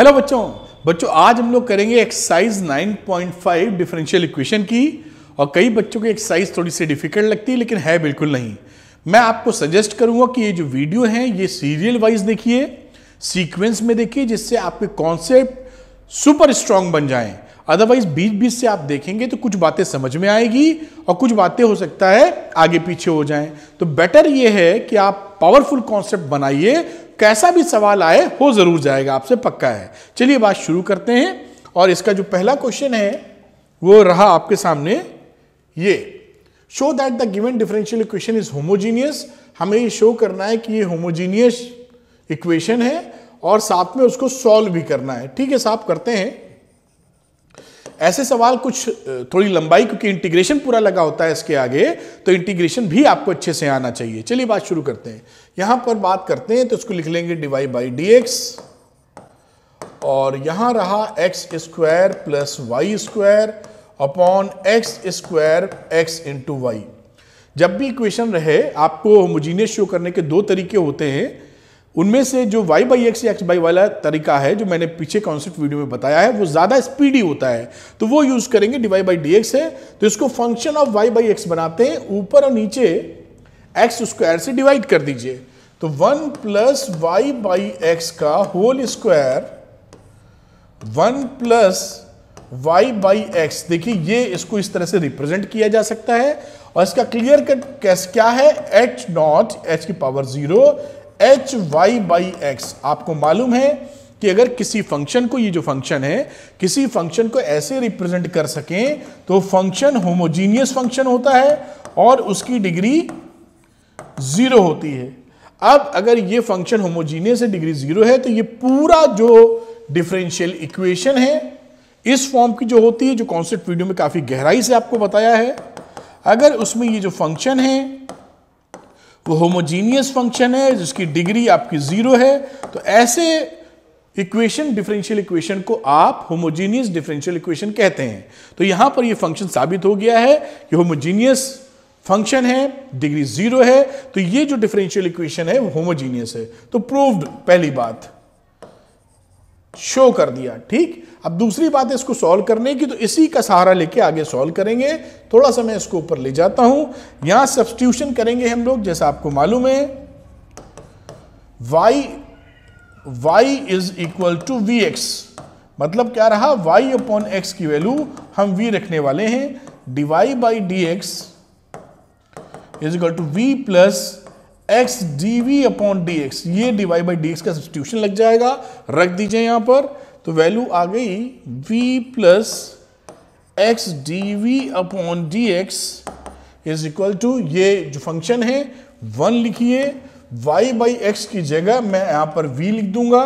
Hello बच्चों बच्चों आज हम लोग करेंगे एक्सरसाइज 9.5 डिफरेंशियल इक्वेशन की और कई बच्चों को एक्सरसाइज थोड़ी सी डिफिकल्ट लगती है लेकिन है बिल्कुल नहीं मैं आपको सजेस्ट करूंगा कि ये जो वीडियो है ये सीरियल वाइज देखिए सीक्वेंस में देखिए जिससे आपके कॉन्सेप्ट सुपर स्ट्रांग बन जाएं अदरवाइज बीच बीच से आप देखेंगे तो कुछ बातें समझ में आएगी और कुछ बातें हो सकता है आगे पीछे हो जाएं तो बेटर ये है कि आप पावरफुल कॉन्सेप्ट बनाइए कैसा भी सवाल आए हो ज़रूर जाएगा आपसे पक्का है चलिए बात शुरू करते हैं और इसका जो पहला क्वेश्चन है वो रहा आपके सामने ये show that the given differential equation is homogeneous हमें ये शो करना है कि ये होमोजीनियस इक्वेशन है और साथ में उसको सॉल्व भी करना है ठीक है साहब करते हैं ऐसे सवाल कुछ थोड़ी लंबाई क्योंकि इंटीग्रेशन पूरा लगा होता है इसके आगे तो इंटीग्रेशन भी आपको अच्छे से आना चाहिए चलिए बात शुरू करते हैं यहां पर बात करते हैं तो उसको लिख लेंगे डिवाई बाई डी एक्स और यहां रहा x square plus y square upon x square x into y जब भी इक्वेशन रहे आपको होमोजीनियस शो करने के दो तरीके होते हैं उनमें से जो y by x x by वाला तरीका है जो मैंने पीछे कॉन्सेप्ट वीडियो में बताया है वो ज़्यादा स्पीडी होता है तो वो यूज़ करेंगे डिवाई बाई डी है तो इसको function of y by x बनाते हैं ऊपर और नीचे एक्स स्क्वायर से डिवाइड कर दीजिए तो one plus y by x का whole square one plus y by x देखिए ये इसको इस तरह से रिप्रेजेंट किया जा सकता है और इसका क्लियर कट कैस क्या है एच नॉट एच की power zero h y by x आपको मालूम है कि अगर किसी फंक्शन को ये जो फंक्शन है किसी फंक्शन को ऐसे रिप्रेजेंट कर सकें तो फंक्शन होमोजीनियस फंक्शन होता है और उसकी डिग्री ज़ीरो होती है अब अगर ये फंक्शन होमोजीनियस है डिग्री ज़ीरो है तो ये पूरा जो डिफरेंशियल इक्वेशन है इस फॉर्म की जो होती है जो कॉन्सेप्ट वीडियो में काफ़ी गहराई से आपको बताया है अगर उसमें ये जो फंक्शन है वो होमोजीनियस फंक्शन है जिसकी डिग्री आपकी ज़ीरो है तो ऐसे इक्वेशन डिफरेंशियल इक्वेशन को आप होमोजीनियस डिफरेंशियल इक्वेशन कहते हैं तो यहां पर यह फंक्शन साबित हो गया है कि होमोजीनियस फंक्शन है डिग्री ज़ीरो है तो ये जो डिफरेंशियल इक्वेशन है वो होमोजीनियस है तो प्रूव्ड पहली बात शो कर दिया ठीक अब दूसरी बात है इसको सॉल्व करने की तो इसी का सहारा लेके आगे सॉल्व करेंगे थोड़ा सा मैं इसको ऊपर ले जाता हूं यहां सब्सटीट्यूशन करेंगे हम लोग जैसा आपको मालूम है y y is equal to v x मतलब क्या रहा वाई अपॉन एक्स की वैल्यू हम वी रखने वाले हैं d y by d x is equal to v plus x d v upon d x ये डिवाइड बाई डी एक्स का सब्सटीट्यूशन लग जाएगा रख दीजिए यहां पर तो वैल्यू आ गई v plus x d v upon d x is equal to ये जो फंक्शन है वन लिखिए y बाई एक्स की जगह मैं यहां पर v लिख दूंगा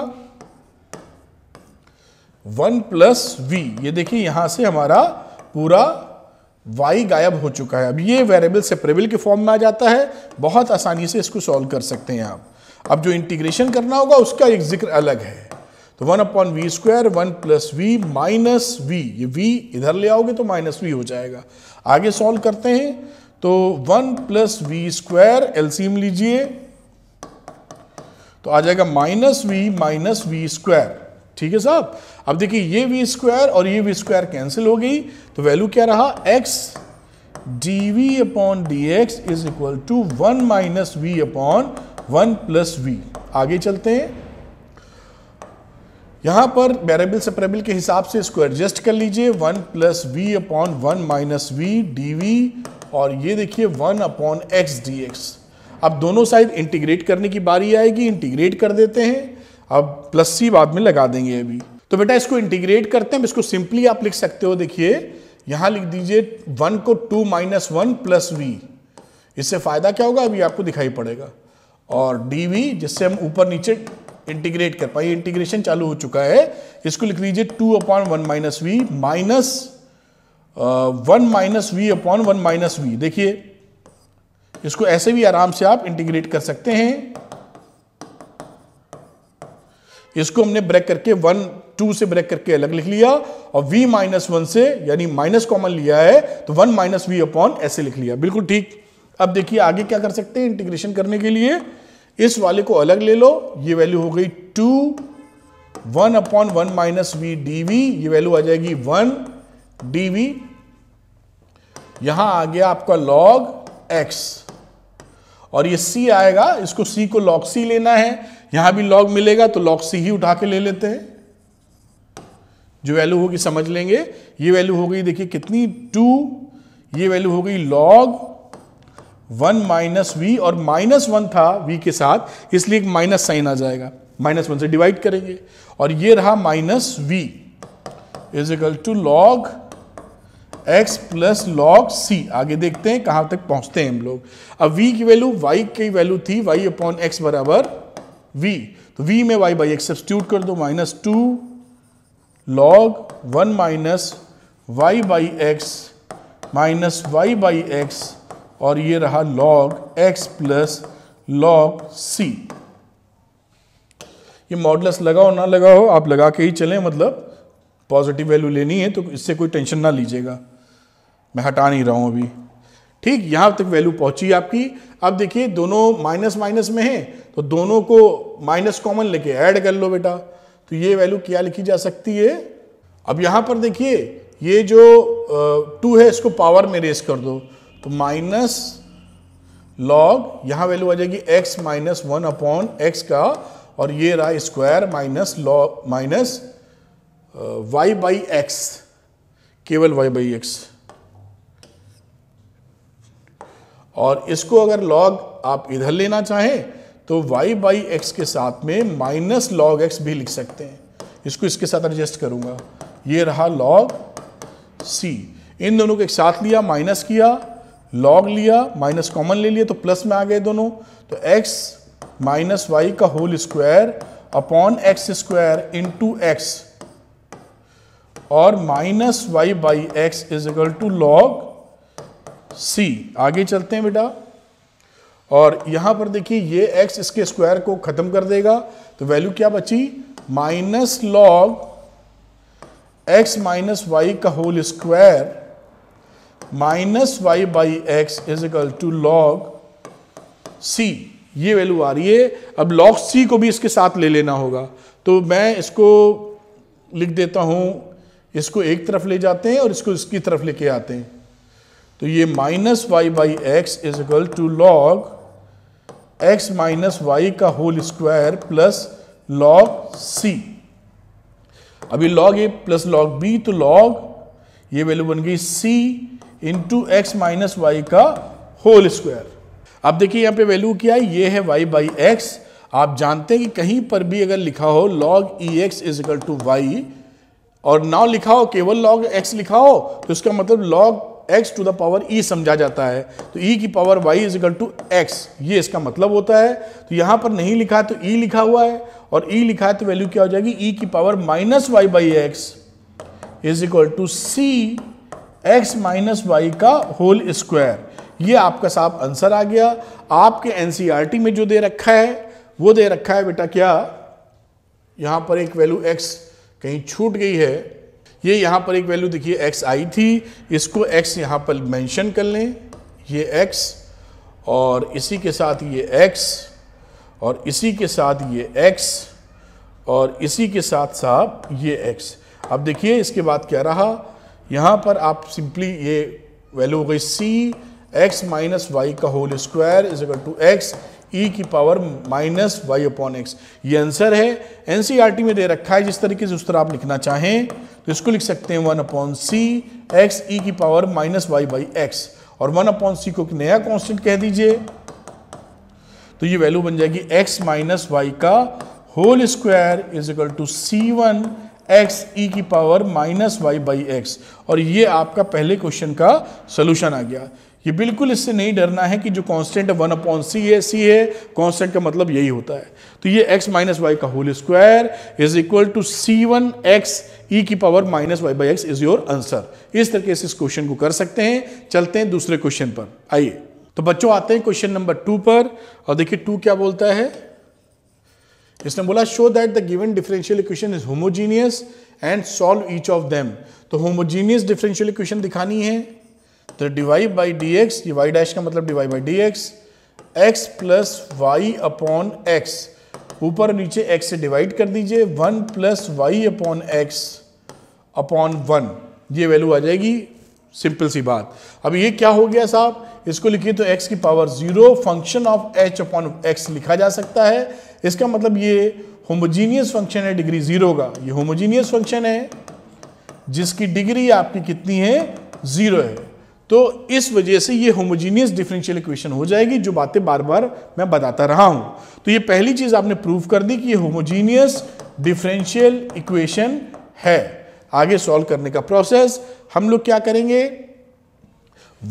वन प्लस वी ये देखिए यहां से हमारा पूरा y गायब हो चुका है अब ये वेरिएबल सेपरेबल के फॉर्म में आ जाता है बहुत आसानी से इसको सॉल्व कर सकते हैं आप अब जो इंटीग्रेशन करना होगा उसका एक जिक्र अलग है तो one upon v square one plus v minus v ये वी इधर ले आओगे तो माइनस वी हो जाएगा आगे सॉल्व करते हैं तो one plus v square LCM लीजिए तो आ जाएगा minus v minus v square ठीक है साहब अब देखिए ये वी स्क्वायर और ये वी स्क्वायर कैंसिल हो गई तो वैल्यू क्या रहा x d v upon d x is equal to one minus v upon one plus v आगे चलते हैं यहां पर वेरेबल सेपरेबल के हिसाब से इसको एडजस्ट कर लीजिए one plus v upon one minus v d v और ये देखिए one upon x d x अब दोनों साइड इंटीग्रेट करने की बारी आएगी इंटीग्रेट कर देते हैं अब प्लस सी बाद में लगा देंगे अभी तो बेटा इसको इंटीग्रेट करते हैं इसको सिंपली आप लिख सकते हो देखिए यहां लिख दीजिए वन को two minus one plus v इससे फायदा क्या होगा अभी आपको दिखाई पड़ेगा और डी वी जिससे हम ऊपर नीचे इंटीग्रेट कर पाए इंटीग्रेशन चालू हो चुका है इसको लिख लीजिए two upon one minus v minus one minus v upon one minus v देखिए इसको ऐसे भी आराम से आप इंटीग्रेट कर सकते हैं इसको हमने ब्रेक करके वन टू से ब्रेक करके अलग लिख लिया और वी माइनस वन से यानी माइनस कॉमन लिया है तो वन माइनस वी अपॉन ऐसे लिख लिया बिल्कुल ठीक अब देखिए आगे क्या कर सकते हैं इंटीग्रेशन करने के लिए इस वाले को अलग ले लो ये वैल्यू हो गई two one upon one minus v d v ये वैल्यू आ जाएगी वन डी वी यहां आ गया आपका लॉग एक्स और ये सी आएगा इसको सी को लॉग सी लेना है यहां भी लॉग मिलेगा तो लॉग सी ही उठा के ले लेते हैं जो वैल्यू होगी समझ लेंगे ये वैल्यू हो गई देखिए कितनी टू ये वैल्यू हो गई लॉग वन माइनस वी और माइनस वन था वी के साथ इसलिए एक माइनस साइन आ जाएगा माइनस वन से डिवाइड करेंगे और ये रहा minus v is equal to log x plus log c आगे देखते हैं कहां तक पहुंचते हैं हम लोग अब वी की वैल्यू वाई की वैल्यू थी वाई अपॉन एक्स बराबर वी तो वी में वाई बाई एक्स सब्सिट्यूट कर दो minus two log one minus y by x minus y by x और ये रहा log x plus log c ये मॉडलस लगाओ ना लगाओ आप लगा के ही चलें मतलब पॉजिटिव वैल्यू लेनी है तो इससे कोई टेंशन ना लीजिएगा मैं हटा नहीं रहा हूँ अभी ठीक यहाँ तक वैल्यू पहुँची आपकी अब देखिए दोनों माइनस माइनस में हैं तो दोनों को माइनस कॉमन लेके ऐड कर लो बेटा तो ये वैल्यू क्या लिखी जा सकती है अब यहां पर देखिए ये जो टू है इसको पावर में रेस कर दो तो माइनस लॉग यहां वैल्यू आ जाएगी x minus one upon x का और ये रहा square minus log minus y by x केवल वाई बाई एक्स और इसको अगर लॉग आप इधर लेना चाहें तो y बाई एक्स के साथ में माइनस लॉग एक्स भी लिख सकते हैं इसको इसके साथ एडजस्ट करूंगा ये रहा लॉग c इन दोनों को एक साथ लिया माइनस किया लॉग लिया माइनस कॉमन ले लिया तो प्लस में आ गए दोनों तो x माइनस वाई का whole square upon x square two x और minus y by x is equal to log c आगे चलते हैं बेटा और यहाँ पर देखिए ये एक्स इसके स्क्वायर को ख़त्म कर देगा तो वैल्यू क्या बची minus log x minus y का whole square minus y by x is equal to log c ये वैल्यू आ रही है अब लॉग सी को भी इसके साथ ले लेना होगा तो मैं इसको लिख देता हूँ इसको एक तरफ ले जाते हैं और इसको इसकी तरफ लेके आते हैं तो ये minus y by x is equal to log x minus y का whole square plus log c अभी log a plus log b तो लॉग ये वैल्यू बन गई c into x minus y का होल स्क्वायर अब देखिए यहां पे वैल्यू क्या है ये है वाई बाई एक्स आप जानते हैं कि कहीं पर भी अगर लिखा हो log e x is equal to y और ना लिखा हो केवल लॉग एक्स लिखा हो तो इसका मतलब log x to the power e समझा जाता है तो ई e की power y is equal to x ये इसका मतलब होता है तो यहाँ पर नहीं लिखा है तो ई e लिखा हुआ है और ई e लिखा है तो वैल्यू क्या हो जाएगी ई की power minus y by x is equal to c x minus y का होल स्क्वायर ये आपका साफ आंसर आ गया आपके एनसीईआरटी में जो दे रखा है वो दे रखा है बेटा क्या यहाँ पर एक वैल्यू एक्स कहीं छूट गई है ये यहाँ पर एक वैल्यू देखिए एक्स आई थी इसको एक्स यहाँ पर मेंशन कर लें ये एक्स और इसी के साथ ये एक्स और इसी के साथ ये एक्स और इसी के साथ साहब ये एक्स अब देखिए इसके बाद क्या रहा यहाँ पर आप सिंपली ये वैल्यू हो गई सी एक्स माइनस वाई का whole square is equal to x e e की power minus y upon x ये आंसर है एनसीईआरटी e में दे रखा है जिस तरीके से उस तरह आप लिखना चाहें तो इसको लिख सकते हैं one upon c x e की power minus y by x और वन अपॉन सी को नया कॉन्स्टेंट कह दीजिए तो ये वैल्यू बन जाएगी एक्स माइनस वाई का whole square is equal to c one x e की power minus y by x और ये आपका पहले क्वेश्चन का सोल्यूशन आ गया ये बिल्कुल इससे नहीं डरना है कि जो कांस्टेंट है वन अपॉन सी है सी है कांस्टेंट का मतलब यही होता है तो ये एक्स माइनस वाई का whole square is equal to c one x e की power minus y by x is your answer इस तरीके से इस क्वेश्चन को कर सकते हैं चलते हैं दूसरे क्वेश्चन पर आइए तो बच्चों आते हैं क्वेश्चन नंबर टू पर और देखिए टू क्या बोलता है इसने बोला show that the given differential equation is homogeneous and solve each of them तो होमोजीनियस डिफरेंशियल इक्वेशन दिखानी है तो डिवाई बाई डी एक्स ये वाई डैश का मतलब d y by d x x plus y upon x ऊपर नीचे x से डिवाइड कर दीजिए one plus y upon x upon one ये वैल्यू आ जाएगी सिंपल सी बात अब ये क्या हो गया साहब इसको लिखिए तो x की power zero function of h upon x लिखा जा सकता है इसका मतलब ये होमोजीनियस फंक्शन है डिग्री जीरो का ये होमोजीनियस फंक्शन है जिसकी डिग्री आपकी कितनी है जीरो है तो इस वजह से ये होमोजीनियस डिफरेंशियल इक्वेशन हो जाएगी जो बातें बार बार मैं बताता रहा हूं तो ये पहली चीज आपने प्रूव कर दी कि ये होमोजीनियस डिफरेंशियल इक्वेशन है आगे सॉल्व करने का प्रोसेस हम लोग क्या करेंगे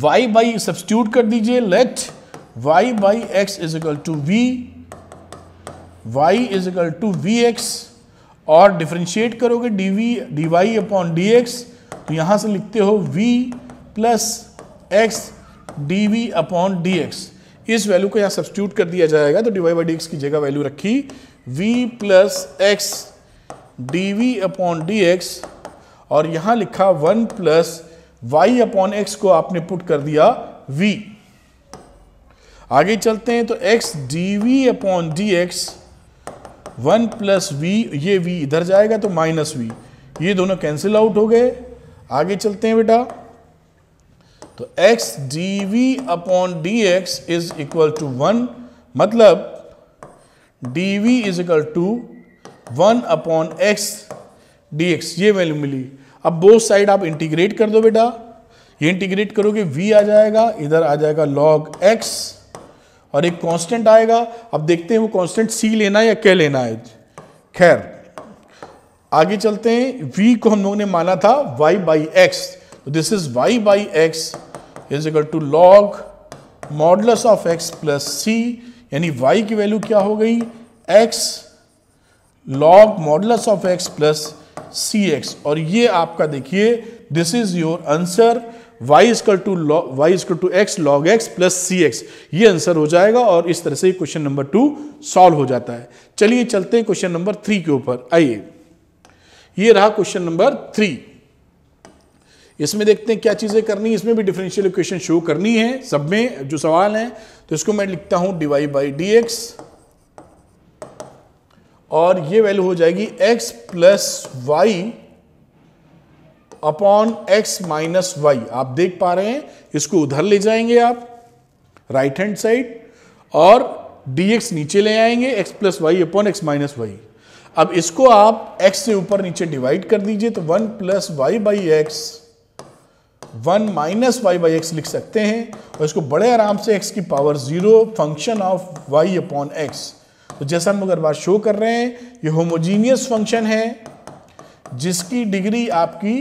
y बाई सब्सिट्यूट कर दीजिए let y by x is equal to v y is equal to v x और डिफ्रेंशिएट करोगे d v d y upon d x तो यहां से लिखते हो v plus x d v upon d x इस वैल्यू को यहाँ सब्सिट्यूट कर दिया जाएगा तो डिवाई बाई डी एक्स की जगह वैल्यू रखी v plus x d v upon d x और यहाँ लिखा one plus y upon x को आपने पुट कर दिया वी आगे चलते हैं तो x d v upon d x one plus v ये v इधर जाएगा तो माइनस वी ये दोनों कैंसिल आउट हो गए आगे चलते हैं बेटा तो x d v upon d x is equal to one मतलब d v is equal to one upon x d x ये वैल्यू मिली अब बोथ साइड आप इंटीग्रेट कर दो बेटा ये इंटीग्रेट करोगे v आ जाएगा इधर आ जाएगा log x और एक कांस्टेंट आएगा अब देखते हैं वो कांस्टेंट c लेना है या क्या लेना है खैर आगे चलते हैं v को हम लोगों ने माना था y by x this is y by x is equal to log modulus of x plus c यानी वाई की वैल्यू क्या हो गई x log modulus of x plus c x और ये आपका देखिए this is your answer y is equal to y is equal to x log x plus c x ये आंसर हो जाएगा और इस तरह से क्वेश्चन नंबर टू सॉल्व हो जाता है चलिए चलते हैं क्वेश्चन नंबर थ्री के ऊपर आइए ये रहा क्वेश्चन नंबर थ्री इसमें देखते हैं क्या चीज़ें करनी है इसमें भी डिफरेंशियल इक्वेशन शो करनी है सब में जो सवाल है तो इसको मैं लिखता हूं डिवाई बाई डी एक्स और ये वैल्यू हो जाएगी x plus y upon x minus y आप देख पा रहे हैं इसको उधर ले जाएंगे आप राइट हैंड साइड और dx नीचे ले आएंगे x plus y upon x minus y अब इसको आप x से ऊपर नीचे डिवाइड कर दीजिए तो 1 plus y by x one minus y by x लिख सकते हैं और इसको बड़े आराम से एक्स की power zero function of y upon x तो जैसा हम अगर बात शो कर रहे हैं ये होमोजीनियस फंक्शन है जिसकी डिग्री आपकी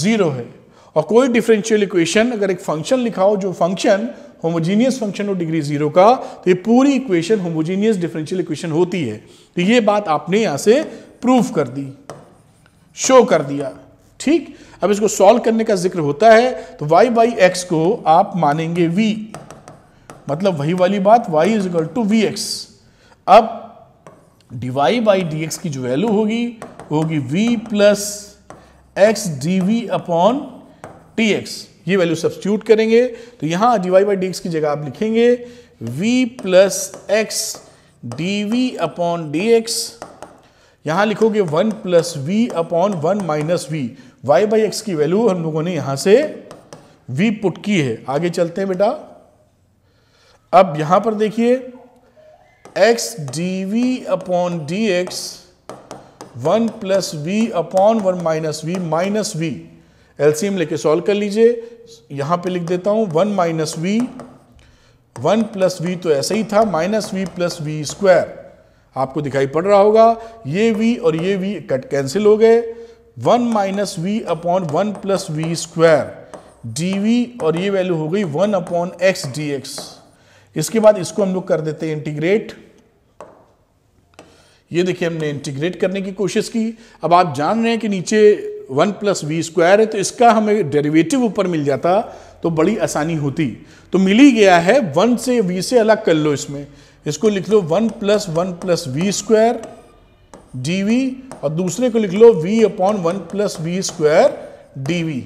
ज़ीरो है और कोई डिफरेंशियल इक्वेशन अगर एक फंक्शन लिखा हो जो फंक्शन होमोजीनियस फंक्शन हो डिग्री जीरो का तो ये पूरी इक्वेशन होमोजीनियस डिफरेंशियल इक्वेशन होती है तो ये बात आपने यहाँ से प्रूव कर दी शो कर दिया ठीक अब इसको सॉल्व करने का जिक्र होता है तो वाई बाई एक्स को आप मानेंगे वी मतलब वही वाली बात y is equal to v x अब डीवाई बाई डी एक्स की जो वैल्यू होगी होगी v plus x d v upon t x ये वैल्यू सब्सिट्यूट करेंगे तो यहां डीवाई बाई डी एक्स की जगह आप लिखेंगे v plus x d v upon d x यहां लिखोगे one plus v upon one minus v y by x की वैल्यू हम लोगों ने यहां से v पुट की है आगे चलते हैं बेटा अब यहां पर देखिए x dv upon x one plus v upon one minus v minus v LCM लेके सॉल्व कर लीजिए यहां पे लिख देता हूं one minus v one plus v तो ऐसे ही था minus v plus v square आपको दिखाई पड़ रहा होगा ये वी और ये वी कट कैंसिल हो गए one minus v upon one plus v square d v और ये वैल्यू हो गई one upon x d x इसके बाद इसको हम लोग कर देते हैं इंटीग्रेट ये देखिए हमने इंटीग्रेट करने की कोशिश की अब आप जान रहे हैं कि नीचे वन प्लस वी स्क्वायर है तो इसका हमें डेरिवेटिव ऊपर मिल जाता तो बड़ी आसानी होती तो मिल ही गया है वन से वी से अलग कर लो इसमें इसको लिख लो one plus one plus v square d और दूसरे को लिख लो v upon one plus v square d v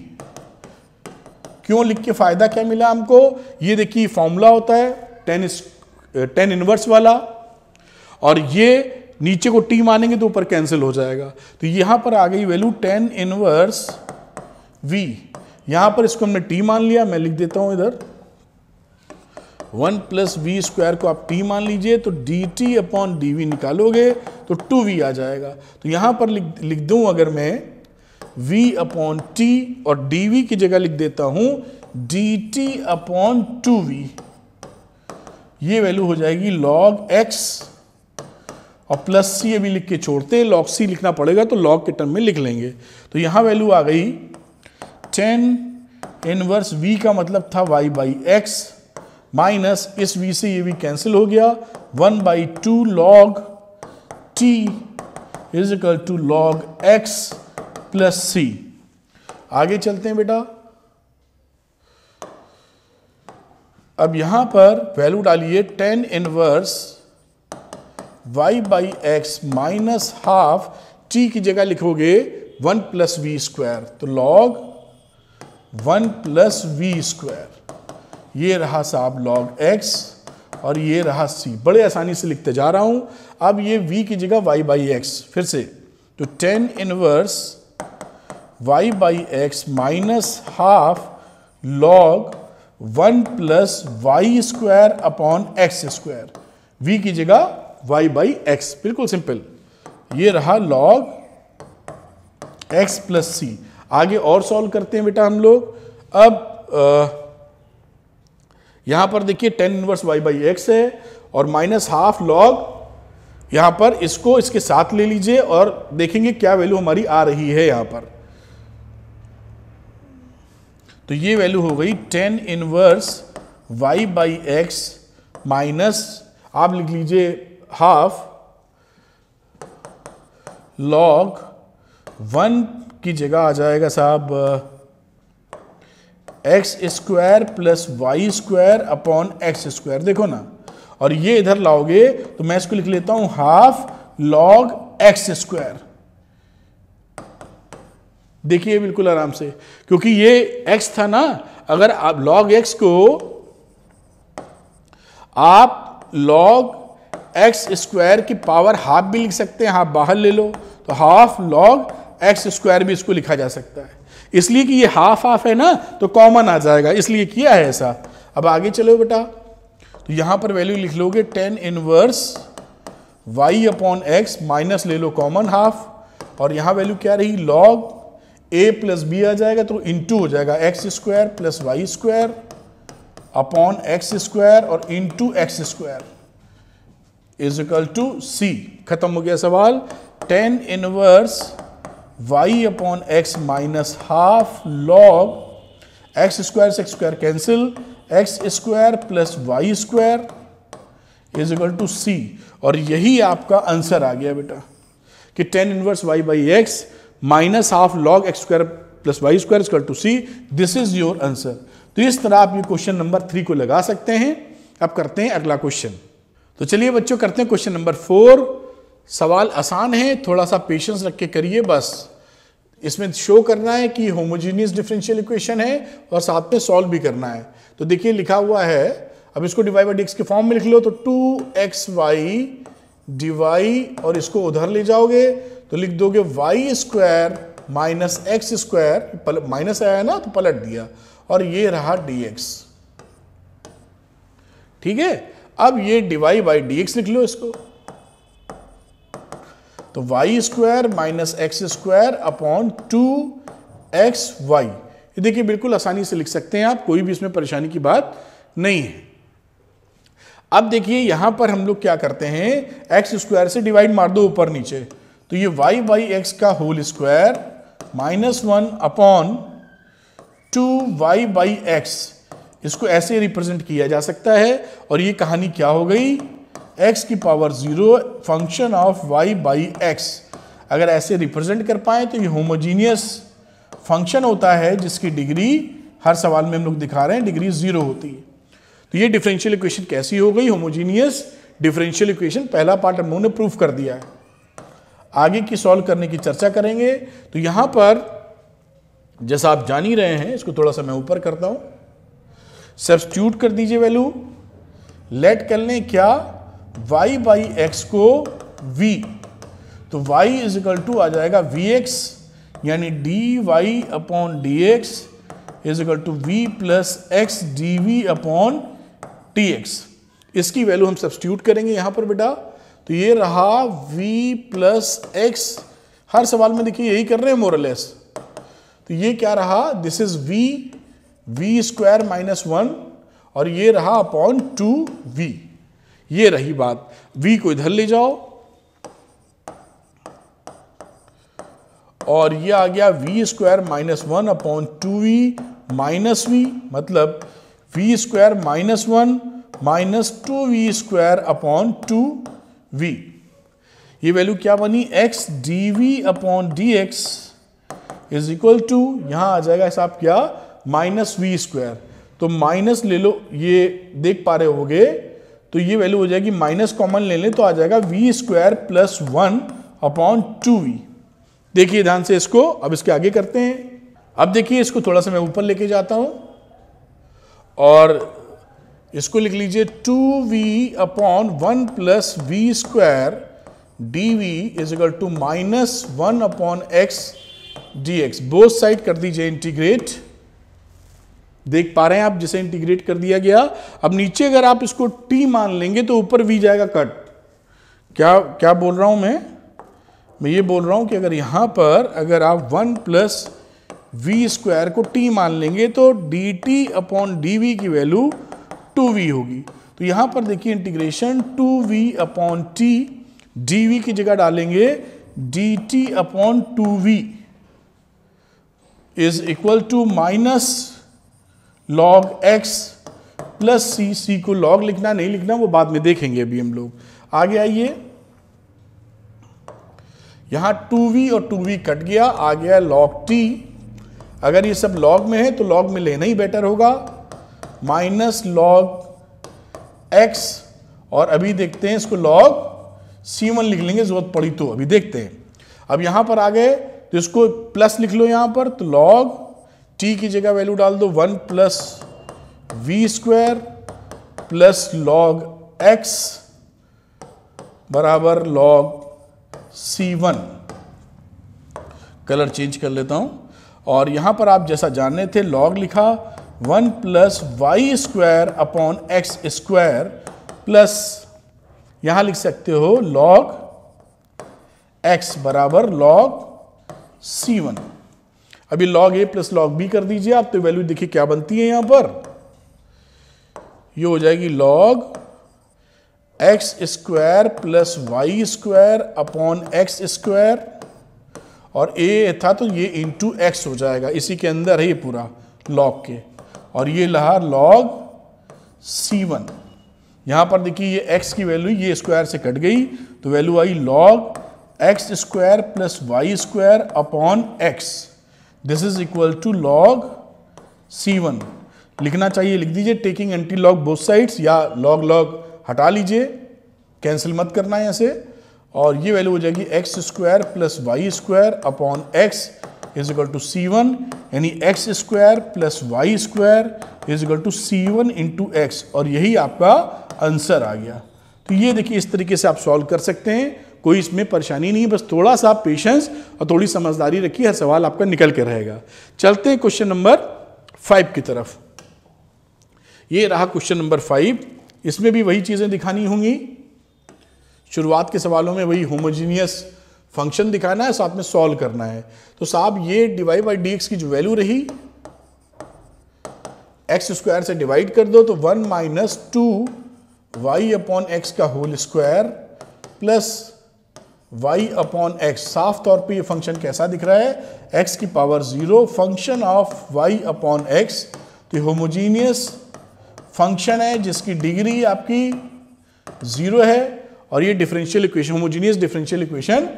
क्यों लिख के फायदा क्या मिला हमको ये देखिए फॉर्मूला होता है टेन टेन इनवर्स वाला और ये नीचे को t मानेंगे तो ऊपर कैंसिल हो जाएगा तो यहां पर आ गई वैल्यू टेन इनवर्स v यहां पर इसको हमने t मान लिया मैं लिख देता हूं इधर वन प्लस वी स्क्वायर को आप टी मान लीजिए तो d t upon d v निकालोगे तो टू वी आ जाएगा तो यहाँ पर लिख लिख दूँ अगर मैं वी अपॉन टी और डी वी की जगह लिख देता हूँ d t upon two v ये वैल्यू हो जाएगी लॉग एक्स और प्लस सी अभी लिख के छोड़ते हैं लॉग सी लिखना पड़ेगा तो लॉग के टर्म में लिख लेंगे तो यहाँ वैल्यू आ गई टेन इनवर्स वी का मतलब था वाई बाई एक्स माइनस इस v से ये भी कैंसिल हो गया one by two log t is equal to log x plus c आगे चलते हैं बेटा अब यहां पर वैल्यू डालिए tan inverse y by x minus half t की जगह लिखोगे वन प्लस वी स्क्वायर तो log one plus v square ये रहा साहब लॉग एक्स और ये रहा सी बड़े आसानी से लिखते जा रहा हूं अब ये वी की जगह वाई बाई एक्स फिर से तो tan inverse y by x minus half log one plus y square upon x square v की जगह वाई बाई एक्स बिल्कुल सिंपल ये रहा लॉग एक्स प्लस सी आगे और सॉल्व करते हैं बेटा हम लोग अब आ, यहां पर देखिए tan inverse y by x है और माइनस हाफ लॉग यहां पर इसको इसके साथ ले लीजिए और देखेंगे क्या वैल्यू हमारी आ रही है यहां पर तो ये वैल्यू हो गई tan inverse y by x minus आप लिख लीजिए हाफ लॉग वन की जगह आ जाएगा साहब x square plus y square upon x square देखो ना और ये इधर लाओगे तो मैं इसको लिख लेता हूं हाफ लॉग एक्स स्क्वायर देखिए बिल्कुल आराम से क्योंकि ये एक्स था ना अगर आप लॉग एक्स को आप लॉग एक्स स्क्वायर की पावर हाफ भी लिख सकते हैं हाफ बाहर ले लो तो हाफ लॉग एक्स स्क्वायर भी इसको लिखा जा सकता है इसलिए कि ये हाफ हाफ है ना तो कॉमन आ जाएगा इसलिए किया है ऐसा अब आगे चलो बेटा तो यहां पर वैल्यू लिख लोगे tan inverse y upon x minus ले लो कॉमन हाफ और यहां वैल्यू क्या रही लॉग ए प्लस बी आ जाएगा तो इंटू हो जाएगा x square plus y square upon x square और into x square is equal to c खत्म हो गया सवाल tan inverse y upon x minus half log x square से x square cancel x square plus y square is equal to c और यही आपका answer आ गया बेटा कि tan inverse y by x minus half log x square plus y square equal to c this is your answer तो इस तरह आप ये क्वेश्चन नंबर थ्री को लगा सकते हैं अब करते हैं अगला क्वेश्चन तो चलिए बच्चों करते हैं क्वेश्चन नंबर फोर सवाल आसान है थोड़ा सा पेशेंस रख के करिए बस इसमें शो करना है कि होमोजीनियस डिफरेंशियल इक्वेशन है और साथ में सॉल्व भी करना है तो देखिए लिखा हुआ है अब इसको डिवाई बाई डीएक्स के फॉर्म में लिख लो तो टू एक्स वाई डिवाई और इसको उधर ले जाओगे तो लिख दोगे y square minus x square minus आया ना तो पलट दिया और ये रहा डीएक्स ठीक है अब ये डिवाई बाई dx लिख लो इसको तो y square minus x square upon two x y ये देखिए बिल्कुल आसानी से लिख सकते हैं आप कोई भी इसमें परेशानी की बात नहीं है अब देखिए यहां पर हम लोग क्या करते हैं एक्स स्क्वायर से डिवाइड मार दो ऊपर नीचे तो ये वाई वाई एक्स का whole square minus one upon two y by x इसको ऐसे रिप्रेजेंट किया जा सकता है और ये कहानी क्या हो गई एक्स की power zero function of y by x अगर ऐसे रिप्रेजेंट कर पाए तो ये होमोजीनियस फंक्शन होता है जिसकी डिग्री हर सवाल में हम लोग दिखा रहे हैं डिग्री ज़ीरो होती है तो ये डिफरेंशियल इक्वेशन कैसी हो गई होमोजीनियस डिफरेंशियल इक्वेशन पहला पार्ट हम लोगों ने प्रूफ कर दिया है आगे की सॉल्व करने की चर्चा करेंगे तो यहां पर जैसा आप जान ही रहे हैं इसको थोड़ा सा मैं ऊपर करता हूं सब्सट्यूट कर दीजिए वैल्यू लेट कर लें क्या y बाई एक्स को v तो y इज इक्वल टू आ जाएगा वी एक्स यानी d y upon d x is equal to v plus x d v upon t x इसकी वैल्यू हम सब्सटीट्यूट करेंगे यहाँ पर बेटा तो ये रहा v प्लस एक्स हर सवाल में देखिए यही कर रहे हैं मोरलेस तो ये क्या रहा this is v v square minus one और ये रहा अपॉन टू वी ये रही बात वी को इधर ले जाओ और ये आ गया v square minus one upon two v minus v मतलब v square minus one minus two v square upon two v ये वैल्यू क्या बनी x d v upon d x is equal to यहां आ जाएगा हिसाब क्या माइनस वी स्क्वायर तो माइनस ले लो ये देख पा रहे होगे तो ये वैल्यू हो जाएगी माइनस कॉमन ले लें तो आ जाएगा v square plus one upon two v देखिए ध्यान से इसको अब इसके आगे करते हैं अब देखिए इसको थोड़ा सा मैं ऊपर लेके जाता हूं और इसको लिख लीजिए two v upon one plus v square d v is equal to minus one upon x d x both side कर दीजिए इंटीग्रेट देख पा रहे हैं आप जिसे इंटीग्रेट कर दिया गया अब नीचे अगर आप इसको टी मान लेंगे तो ऊपर वी जाएगा कट क्या क्या बोल रहा हूं मैं मैं ये बोल रहा हूं कि अगर यहां पर अगर आप वन प्लस वी स्क्वायर को टी मान लेंगे तो d t upon d v की वैल्यू टू वी होगी तो यहां पर देखिए integration two v upon t d v की जगह डालेंगे d t upon two v is equal to minus log x plus c c को लॉग लिखना नहीं लिखना वो बाद में देखेंगे अभी हम लोग आगे आइए यहां टू वी और टू वी कट गया आ गया लॉग टी अगर ये सब लॉग में है तो लॉग में लेना ही बेटर होगा माइनस लॉग एक्स और अभी देखते हैं इसको लॉग सी वन लिख लेंगे जरूरत पड़ी तो अभी देखते हैं अब यहां पर आ गए तो इसको प्लस लिख लो यहां पर तो लॉग टी की जगह वैल्यू डाल दो one plus v square plus log x बराबर log c one colour change कर लेता हूं और यहां पर आप जैसा जानने थे लॉग लिखा one plus y square upon x square plus यहां लिख सकते हो लॉग एक्स बराबर लॉग सी वन अभी log a plus log b कर दीजिए आप तो वैल्यू देखिए क्या बनती है यहां पर ये हो जाएगी log x square plus y square upon x square और ए था तो ये इंटू एक्स हो जाएगा इसी के अंदर है ये पूरा लॉग के और ये लहा लॉग सी वन यहां पर देखिए ये x की वैल्यू ये स्क्वायर से कट गई तो वैल्यू आई log x square plus y square upon x this is equal to log c one लिखना चाहिए लिख दीजिए taking anti log both sides या लॉग लॉग हटा लीजिए कैंसिल मत करना है ऐसे और ये वैल्यू हो जाएगी x square plus y square upon x is equal to c one यानी x square plus y square is equal to c one into x और यही आपका आंसर आ गया तो ये देखिए इस तरीके से आप सॉल्व कर सकते हैं कोई इसमें परेशानी नहीं है बस थोड़ा सा पेशेंस और थोड़ी समझदारी रखिए हर सवाल आपका निकल के रहेगा चलते हैं क्वेश्चन नंबर फाइव की तरफ ये रहा क्वेश्चन नंबर फाइव इसमें भी वही चीज़ें दिखानी होंगी शुरुआत के सवालों में वही होमोजीनियस फंक्शन दिखाना है साथ में सॉल्व करना है तो साहब ये डिवाइड बाई डी की जो वैल्यू रही एक्स स्क्वायर से डिवाइड कर दो तो one minus two Y upon x का whole square plus y upon X साफ तौर पे ये फंक्शन कैसा दिख रहा है x की power zero function of y upon x तो होमोजीनियस फंक्शन है जिसकी डिग्री आपकी जीरो है और ये differential equation homogeneous differential equation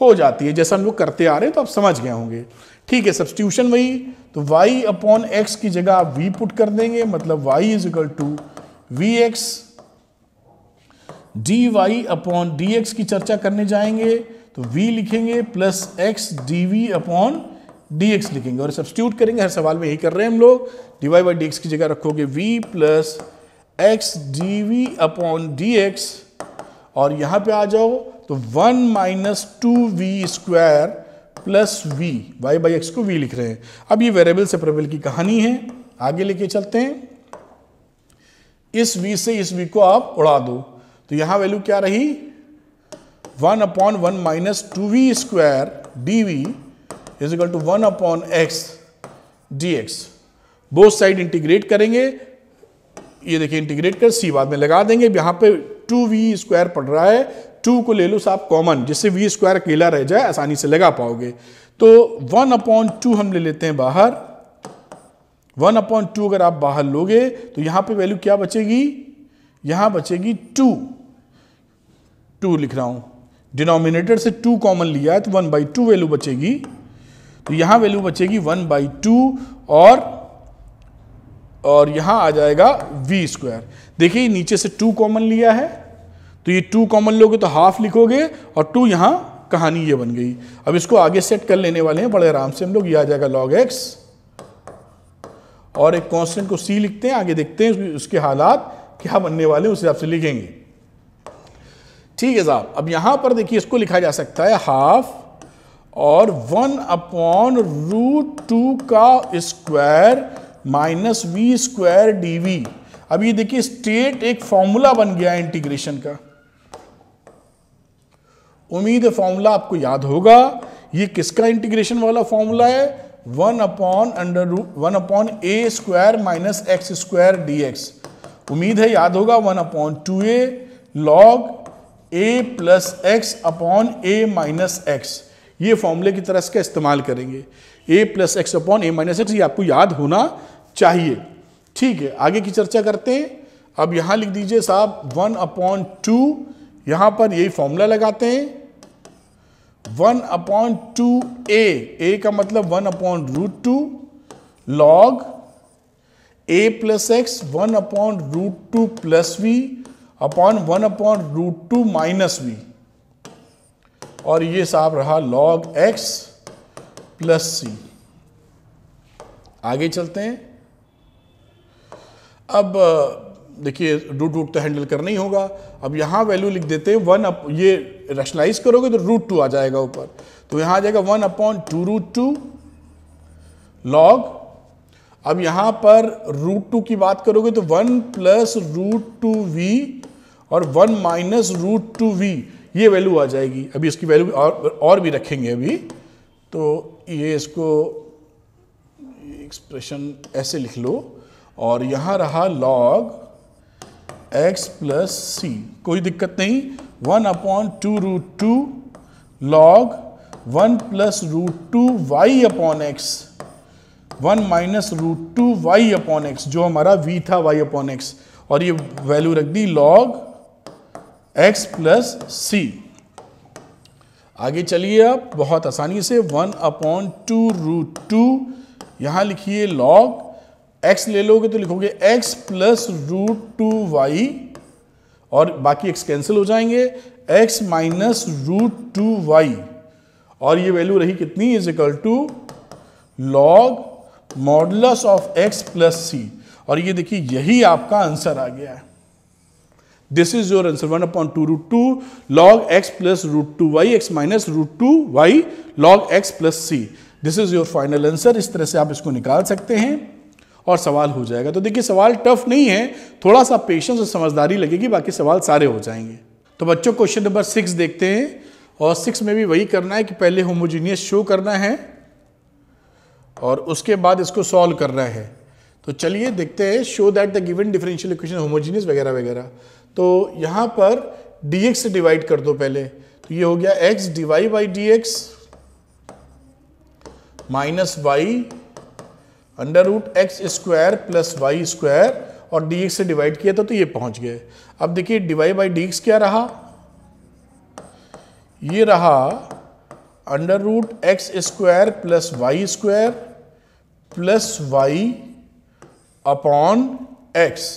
हो जाती है जैसा हम लोग करते आ रहे हैं तो आप समझ गए होंगे ठीक है सब्सटीट्यूशन वही तो y अपॉन एक्स की जगह आप v पुट कर देंगे मतलब y is equal to v x d y upon d x की चर्चा करने जाएंगे तो v लिखेंगे plus x d v upon d x लिखेंगे और सब्सिट्यूट करेंगे हर सवाल में यही कर रहे हैं हम लोग d y by d x की जगह रखोगे v plus x d v upon d x और यहाँ पे आ जाओ तो one minus two v square plus v y by x को v लिख रहे हैं अब ये वेरिएबल प्रेबल की कहानी है आगे लेके चलते हैं इस v से इस v को आप उड़ा दो तो यहां वैल्यू क्या रही one upon one minus two v square d v is equal to one upon x d x both side integrate करेंगे ये देखिए इंटीग्रेट कर सी बाद में लगा देंगे यहां पे टू वी स्क्वायर पड़ रहा है टू को ले लो साहब कॉमन जिससे वी स्क्वायर अकेला रह जाए आसानी से लगा पाओगे तो वन अपॉन टू हम ले लेते हैं बाहर वन अपॉन टू अगर आप बाहर लोगे तो यहां पे वैल्यू क्या बचेगी यहां बचेगी टू टू लिख रहा हूं डिनोमिनेटर से टू कॉमन लिया है तो वन बाई टू वैल्यू बचेगी तो यहां वैल्यू बचेगी वन बाई टू और और यहां आ जाएगा वी स्क्वायर देखिए नीचे से टू कॉमन लिया है तो ये टू कॉमन लोगे तो हाफ लिखोगे और टू यहां कहानी ये बन गई अब इसको आगे सेट कर लेने वाले हैं बड़े आराम से हम लोग ये आ जाएगा लॉग एक्स और एक कांस्टेंट को सी लिखते हैं आगे देखते हैं उसके हालात क्या बनने वाले उस हिसाब से लिखेंगे ठीक है साहब अब यहां पर देखिए इसको लिखा जा सकता है हाफ और वन अपॉन रूट टू का square minus v square d v अब ये देखिए स्टेट एक फॉर्मूला बन गया है इंटीग्रेशन का उम्मीद है फॉर्मूला आपको याद होगा ये किसका इंटीग्रेशन वाला फॉर्मूला है one upon under root one upon a square minus x square d x उम्मीद है याद होगा one upon two a log a plus x upon a minus x ये फॉर्मूले की तरह इसका इस्तेमाल करेंगे a plus x upon a minus x ये आपको याद होना चाहिए ठीक है आगे की चर्चा करते हैं अब यहाँ लिख दीजिए साहब वन अपॉन टू यहाँ पर यही फॉर्मूला लगाते हैं one upon two a a का मतलब one upon root two log a plus x one upon root two plus v upon one upon root two minus v और ये साफ रहा लॉग एक्स प्लस सी आगे चलते हैं अब देखिए रूट रूट तो हैंडल करना ही होगा अब यहां वैल्यू लिख देते हैं वन अप ये रैशनलाइज करोगे तो रूट टू आ जाएगा ऊपर तो यहां आ जाएगा one upon two root two log अब यहां पर रूट टू की बात करोगे तो one plus root two v और one minus root two v ये वैल्यू आ जाएगी अभी इसकी वैल्यू और और भी रखेंगे अभी तो ये इसको एक्सप्रेशन ऐसे लिख लो और यहाँ रहा लॉग x प्लस सी कोई दिक्कत नहीं one upon two root two log one plus root two Y upon x one minus root two Y upon x जो हमारा v था y अपॉन एक्स और ये वैल्यू रख दी लॉग एक्स प्लस सी आगे चलिए आप बहुत आसानी से one upon two root two यहां लिखिए लॉग एक्स ले लोगे तो लिखोगे x plus root two y और बाकी एक्स कैंसिल हो जाएंगे x minus root two y और ये वैल्यू रही कितनी is equal to log model of x plus c और ये देखिए यही आपका आंसर आ गया है This is your answer 1 upon 2 root 2 log x plus root 2 y x minus root 2 y log x plus c. This is your final answer इस तरह से आप इसको निकाल सकते हैं और सवाल हो जाएगा तो देखिए सवाल टफ नहीं है थोड़ा सा पेशेंस और समझदारी लगेगी बाकी सवाल सारे हो जाएंगे तो बच्चों क्वेश्चन नंबर सिक्स देखते हैं और सिक्स में भी वही करना है कि पहले होमोजीनियस शो करना है और उसके बाद इसको सॉल्व करना है तो चलिए देखते हैं show that the given differential equation homogeneous वगैरह वगैरह तो यहाँ पर dx से डिवाइड कर दो पहले तो ये हो गया x dy by d x minus y under root x square plus y square और dx से डिवाइड किया था तो ये पहुंच गए अब देखिए dy बाई डी क्या रहा ये रहा under root x square plus y square plus y upon x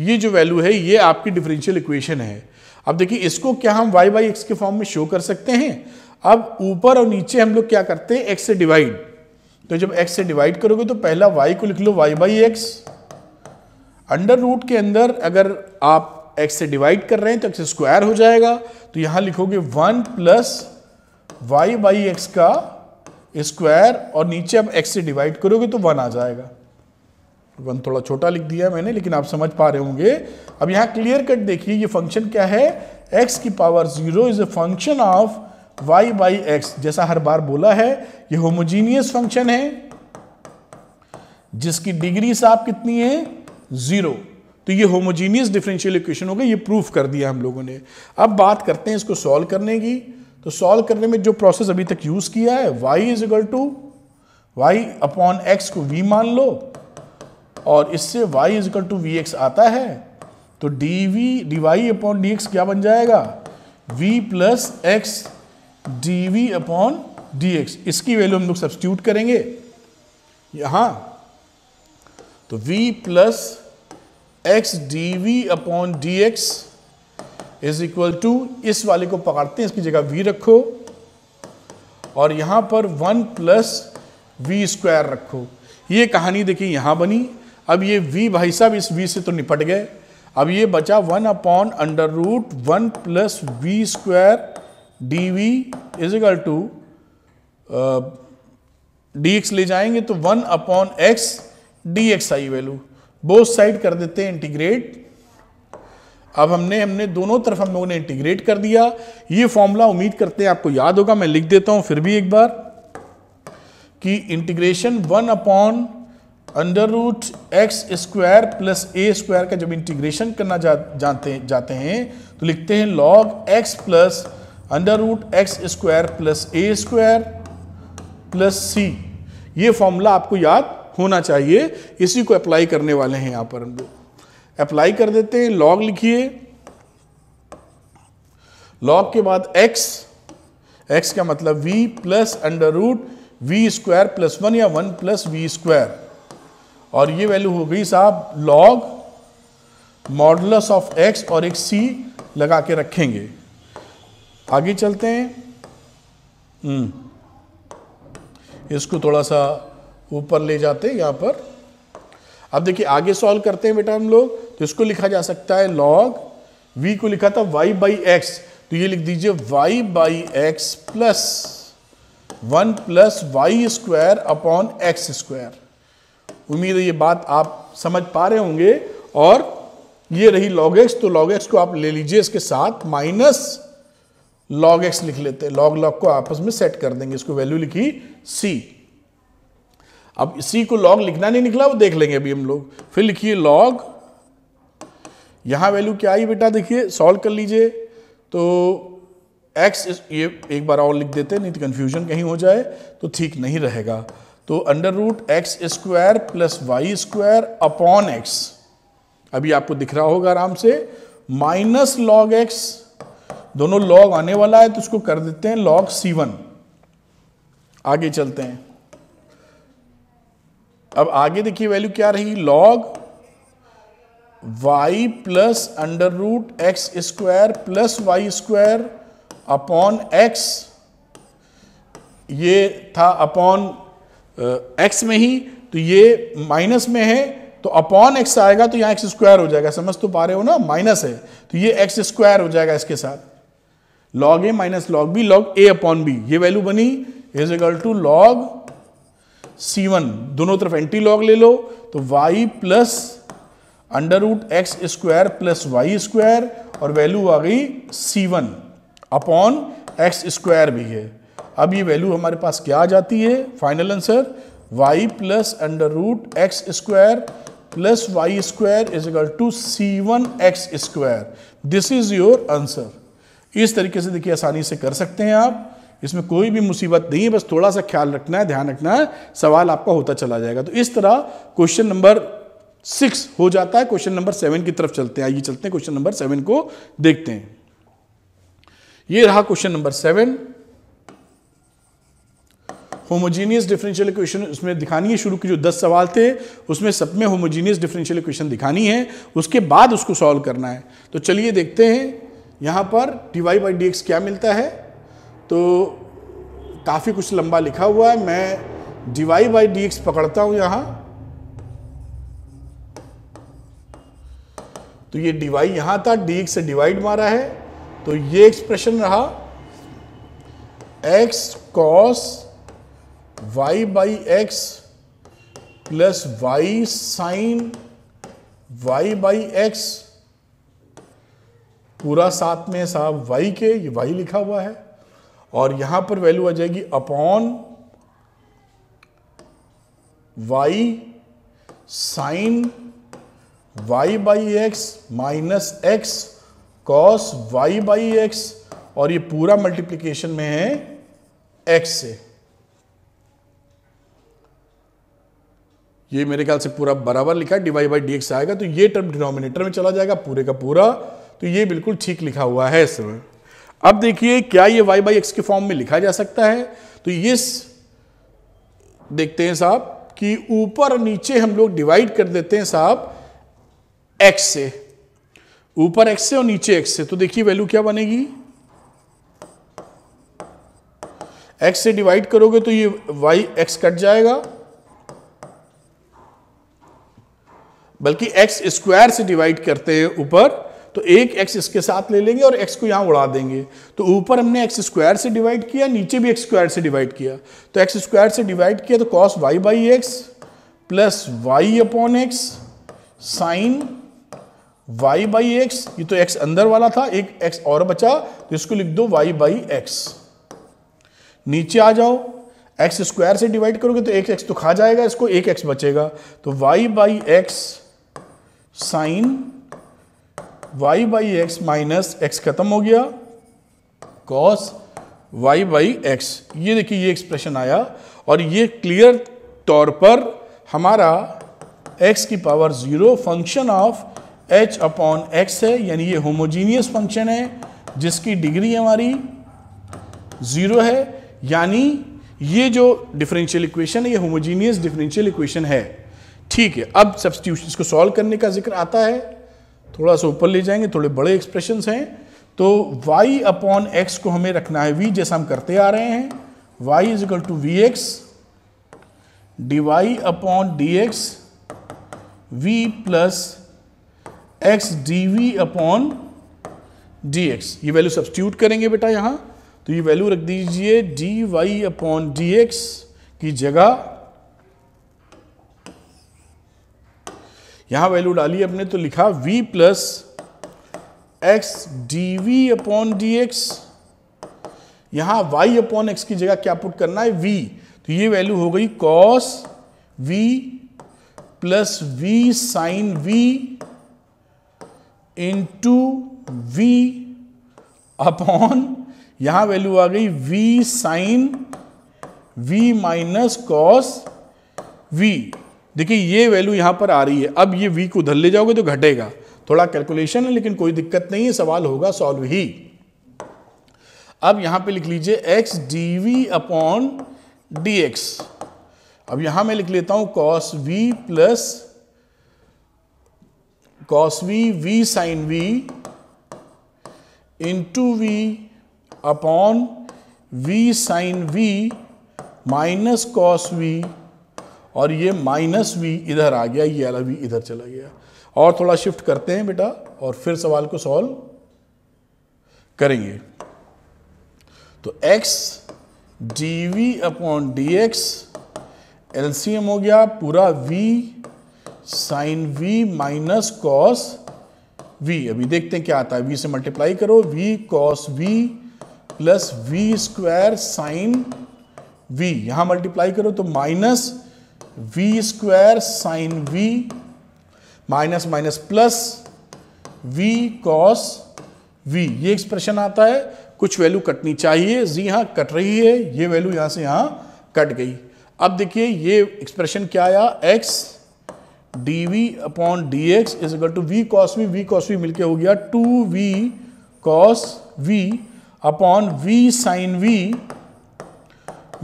ये जो वैल्यू है ये आपकी डिफरेंशियल इक्वेशन है अब देखिए इसको क्या हम वाई बाई एक्स के फॉर्म में शो कर सकते हैं अब ऊपर और नीचे हम लोग क्या करते हैं एक्स से डिवाइड तो जब एक्स से डिवाइड करोगे तो पहला वाई को लिख लो y by x under root के अंदर अगर आप एक्स से डिवाइड कर रहे हैं तो एक्स स्क्वायर हो जाएगा तो यहां लिखोगे one plus y by x का स्क्वायर और नीचे आप एक्स से डिवाइड करोगे तो वन आ जाएगा वन थोड़ा छोटा लिख दिया मैंने लेकिन आप समझ पा रहे होंगे अब यहाँ क्लियर कट देखिए ये फंक्शन क्या है x की power zero is a function of y by x जैसा हर बार बोला है ये होमोजीनियस फंक्शन है जिसकी डिग्री साफ कितनी है जीरो तो ये होमोजीनियस डिफरेंशियल इक्वेशन हो गई ये प्रूफ कर दिया हम लोगों ने अब बात करते हैं इसको सॉल्व करने की तो सॉल्व करने में जो प्रोसेस अभी तक यूज़ किया है y is equal to Y upon x को v मान लो और इससे y इजकल टू वी आता है तो d v d y upon d क्या बन जाएगा v plus x d v upon d इसकी वैल्यू हम लोग सब्सिट्यूट करेंगे यहाँ तो v plus x d v upon d x is equal to इस वाले को पकड़ते हैं इसकी जगह v रखो और यहाँ पर वन प्लस वी स्क्वायर रखो ये कहानी देखिए यहाँ बनी अब ये v भाई साहब इस v से तो निपट गए अब ये बचा one upon under root one plus v square d v is equal to d x ले जाएंगे तो one upon x d x आई वैल्यू बोथ साइड कर देते हैं इंटीग्रेट अब हमने हमने दोनों तरफ हम लोगों ने इंटीग्रेट कर दिया ये फॉर्मूला उम्मीद करते हैं आपको याद होगा मैं लिख देता हूं फिर भी एक बार कि integration one upon under root x square plus a square का जब इंटीग्रेशन करना जा, जानते जाते हैं तो लिखते हैं log x plus under root x square plus a square plus c ये फॉर्मूला आपको याद होना चाहिए इसी को अप्लाई करने वाले हैं यहाँ पर हम लोग अप्लाई कर देते हैं लॉग लिखिए लॉग के बाद एक्स एक्स का मतलब v plus under root v square plus one या वन प्लस वी स्क्वायर और ये वैल्यू हो गई साहब लॉग मॉडलस ऑफ एक्स और एक सी लगा के रखेंगे आगे चलते हैं हम्म। इसको थोड़ा सा ऊपर ले जाते हैं यहां पर अब देखिए आगे सॉल्व करते हैं बेटा हम लोग तो इसको लिखा जा सकता है लॉग v को लिखा था y बाई एक्स तो ये लिख दीजिए y by x plus one plus y square upon x square उम्मीद है ये बात आप समझ पा रहे होंगे और ये रही लॉग एक्स तो लॉग एक्स को आप ले लीजिए इसके साथ माइनस लॉग एक्स लिख लेते हैं लॉग लॉग को आपस में सेट कर देंगे इसको वैल्यू लिखी सी अब सी को लॉग लिखना नहीं निकला वो देख लेंगे अभी हम लोग फिर लिखिए लॉग यहां वैल्यू क्या आई बेटा देखिए सॉल्व कर लीजिए तो एक्स ये एक बार और लिख देते नहीं तो कंफ्यूजन कहीं हो जाए तो ठीक नहीं रहेगा तो under root x square plus y square upon x अभी आपको दिख रहा होगा आराम से माइनस लॉग एक्स दोनों लॉग आने वाला है तो उसको कर देते हैं लॉग सी वन आगे चलते हैं अब आगे देखिए वैल्यू क्या रही log y plus under root x square plus y square upon x ये था अपॉन एक्स में ही तो ये माइनस में है तो अपॉन एक्स आएगा तो यहाँ एक्स स्क्वायर हो जाएगा समझ तो पा रहे हो ना माइनस है तो ये एक्स स्क्वायर हो जाएगा इसके साथ log a minus log b log a upon b ये वैल्यू बनी is equal to log c one दोनों तरफ एंटी लॉग ले लो तो y plus under root x square plus y square और वैल्यू आ गई c one upon x square भी है अब ये वैल्यू हमारे पास क्या आ जाती है final answer y plus under root x square plus y square is equal to c one x square this is your answer इस तरीके से देखिए आसानी से कर सकते हैं आप इसमें कोई भी मुसीबत नहीं है बस थोड़ा सा ख्याल रखना है ध्यान रखना है सवाल आपका होता चला जाएगा तो इस तरह क्वेश्चन नंबर सिक्स हो जाता है क्वेश्चन नंबर सेवन की तरफ चलते हैं आइए चलते हैं क्वेश्चन नंबर सेवन को देखते हैं ये रहा question number seven homogeneous differential equation उसमें दिखानी है शुरू की जो दस सवाल थे उसमें सब में होमोजीनियस डिफरेंशियल इक्वेशन दिखानी है उसके बाद उसको सॉल्व करना है तो चलिए देखते हैं यहाँ पर d y by d x क्या मिलता है तो काफ़ी कुछ लंबा लिखा हुआ है मैं d y by d x पकड़ता हूँ यहाँ तो ये डी वाई यहाँ था डी एक्स से डिवाइड मारा है तो ये एक्सप्रेशन रहा x cos y by x plus y sine y by x पूरा साथ में साहब वाई के ये वाई लिखा हुआ है और यहां पर वैल्यू आ जाएगी upon y sine y by x minus x cos y by x और ये पूरा मल्टीप्लीकेशन में है एक्स से ये मेरे ख्याल से पूरा बराबर लिखा डिवाइड बाई डी आएगा तो ये टर्म डिनोमिनेटर में चला जाएगा पूरे का पूरा तो ये बिल्कुल ठीक लिखा हुआ है इस समय अब देखिए क्या ये वाई बाई एक्स के फॉर्म में लिखा जा सकता है तो ये देखते हैं साहब कि ऊपर और नीचे हम लोग डिवाइड कर देते हैं साहब एक्स से ऊपर एक्स से और नीचे एक्स से तो देखिए वैल्यू क्या बनेगी एक्स से डिवाइड करोगे तो ये वाई एक्स कट जाएगा बल्कि एक्स स्क्वायर से डिवाइड करते हैं ऊपर तो एक एक्स इसके साथ ले लेंगे और एक्स को यहाँ उड़ा देंगे तो ऊपर हमने एक्स स्क्वायर से डिवाइड किया नीचे भी एक्स स्क्वायर से डिवाइड किया तो एक्स स्क्वायर से डिवाइड किया तो cos y by x plus y upon x sine y by x ये तो एक्स अंदर वाला था एक एक्स और बचा तो इसको लिख दो वाई बाई एक्स नीचे आ जाओ एक्स स्क्वायर से डिवाइड करोगे तो एक एक्स तो खा जाएगा इसको एक एक्स बचेगा तो y by x sine y by x minus x खत्म हो गया कॉस वाई बाई एक्स ये देखिए ये एक्सप्रेशन आया और ये क्लियर तौर पर हमारा एक्स की power zero function of h upon x है यानी ये होमोजीनियस फंक्शन है जिसकी डिग्री हमारी ज़ीरो है यानी ये जो डिफरेंशियल इक्वेशन है ये होमोजीनियस डिफरेंशियल इक्वेशन है ठीक है अब सब्सटीट्यूशन को सॉल्व करने का जिक्र आता है थोड़ा सा ऊपर ले जाएंगे थोड़े बड़े एक्सप्रेशन हैं तो y अपॉन एक्स को हमें रखना है v जैसा हम करते आ रहे हैं y is equal to v x d y upon d x v plus x d v upon d x ये वैल्यू सब्सटीट्यूट करेंगे बेटा यहां तो ये वैल्यू रख दीजिए d y upon d x की जगह यहां वैल्यू डाली अपने तो लिखा v plus x d v upon d x यहां वाई अपॉन एक्स की जगह क्या पुट करना है v तो ये वैल्यू हो गई cos v plus v sine v into v upon यहां वैल्यू आ गई v sine v minus cos v देखिए ये वैल्यू यहाँ पर आ रही है अब ये वी को उधर ले जाओगे तो घटेगा थोड़ा कैलकुलेशन है लेकिन कोई दिक्कत नहीं है सवाल होगा सॉल्व ही अब यहाँ पे लिख लीजिए x d v upon d x अब यहाँ मैं लिख लेता हूँ cos v plus cos v v sine v into v upon v sine v minus cos v और ये माइनस वी इधर आ गया ये वाला वी इधर चला गया और थोड़ा शिफ्ट करते हैं बेटा और फिर सवाल को सॉल्व करेंगे तो x d v upon d x एल्सियम हो गया पूरा v sine v minus cos v अभी देखते हैं क्या आता है v से मल्टीप्लाई करो v cos v plus v square sine v यहां मल्टीप्लाई करो तो minus v square sine v minus minus plus v cos v ये एक्सप्रेशन आता है कुछ वैल्यू कटनी चाहिए जी हाँ कट रही है ये वैल्यू यहाँ से यहाँ कट गई अब देखिए ये एक्सप्रेशन क्या आया x d v upon d x is equal to v cos v v cos v मिलकर हो गया two v cos v upon v sine v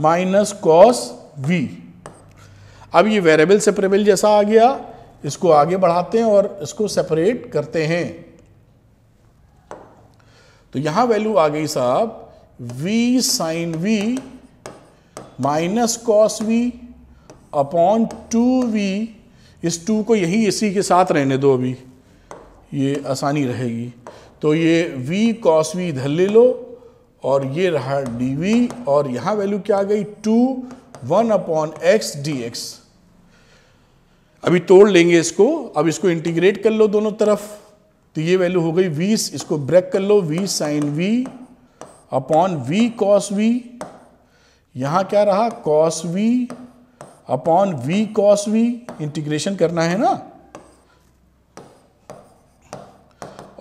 minus cos v अब ये वेरिएबल सेपरेबल जैसा आ गया इसको आगे बढ़ाते हैं और इसको सेपरेट करते हैं तो यहां वैल्यू आ गई साहब v sine v minus cos v upon two v इस टू को यही इसी के साथ रहने दो अभी ये आसानी रहेगी तो ये v cos v धर ले लो और ये रहा dv और यहाँ वैल्यू क्या आ गई two one upon x d x अभी तोड़ लेंगे इसको अब इसको इंटीग्रेट कर लो दोनों तरफ तो ये वैल्यू हो गई वी इसको ब्रेक कर लो v sine v upon v cos v यहां क्या रहा cos v upon v cos v integration करना है ना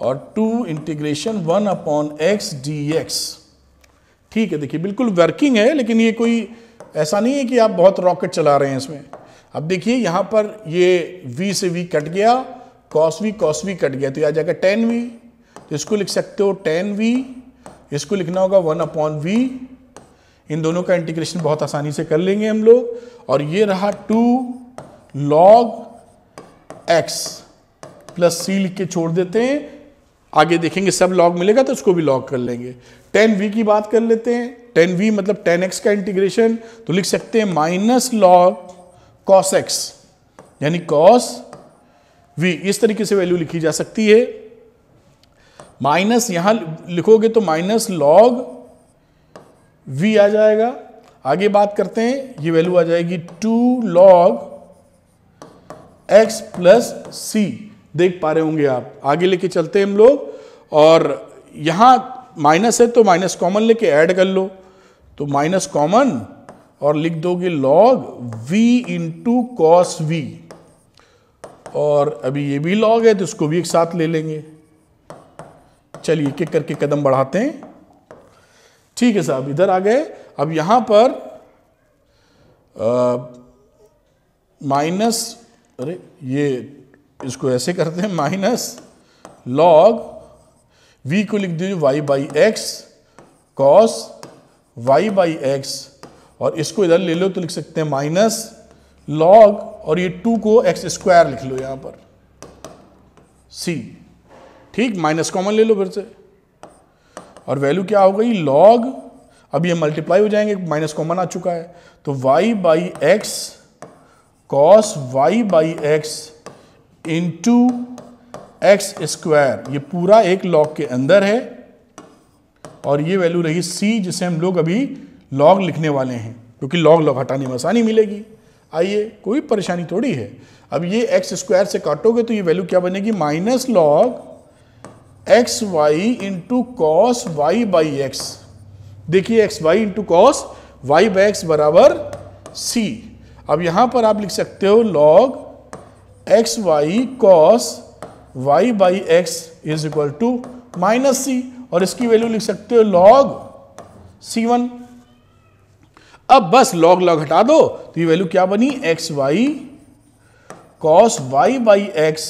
और two integration one upon x d x ठीक है देखिए बिल्कुल वर्किंग है लेकिन ये कोई ऐसा नहीं है कि आप बहुत रॉकेट चला रहे हैं इसमें अब देखिए यहां पर ये v से v कट गया cos v cos v cut गया तो यह आ जाएगा टेन वी तो इसको लिख सकते हो टेन वी इसको लिखना होगा वन अपॉन वी इन दोनों का इंटीग्रेशन बहुत आसानी से कर लेंगे हम लोग और ये रहा two log x plus c लिख के छोड़ देते हैं आगे देखेंगे सब लॉग मिलेगा तो उसको भी लॉग कर लेंगे टेन वी की बात कर लेते हैं टेन वी मतलब टेन एक्स का इंटीग्रेशन तो लिख सकते हैं माइनस लॉग कॉस एक्स यानी कॉस वी इस तरीके से वैल्यू लिखी जा सकती है माइनस यहां लिखोगे तो माइनस लॉग वी आ जाएगा आगे बात करते हैं ये वैल्यू आ जाएगी two log x plus c देख पा रहे होंगे आप आगे लेके चलते हैं हम लोग और यहां माइनस है तो माइनस कॉमन लेके ऐड कर लो तो माइनस कॉमन और लिख दोगे log v into cos v और अभी ये भी लॉग है तो इसको भी एक साथ ले लेंगे चलिए एक एक करके कदम बढ़ाते हैं ठीक है साहब इधर आ गए अब यहां पर माइनस अरे ये इसको ऐसे करते हैं माइनस लॉग v को लिख दीजिए y by x cos y by x और इसको इधर ले लो तो लिख सकते हैं माइनस लॉग और ये टू को एक्स स्क्वायर लिख लो यहां पर सी ठीक माइनस कॉमन ले लो फिर से और वैल्यू क्या हो गई लॉग अब ये मल्टीप्लाई हो जाएंगे माइनस कॉमन आ चुका है तो y by x cos y by x into x square ये पूरा एक लॉग के अंदर है और ये वैल्यू रही सी जिसे हम लोग अभी लॉग लिखने वाले हैं क्योंकि लॉग लॉग हटाने में आसानी मिलेगी आइए कोई परेशानी थोड़ी है अब ये एक्स स्क्वायर से काटोगे तो ये वैल्यू क्या बनेगी minus log x y into cos y by x देखिए x y into cos y by x बराबर सी अब यहां पर आप लिख सकते हो log x y cos y by x is equal to minus c और इसकी वैल्यू लिख सकते हो लॉग सी वन अब बस लॉग लॉग हटा दो तो ये वैल्यू क्या बनी x y cos y by x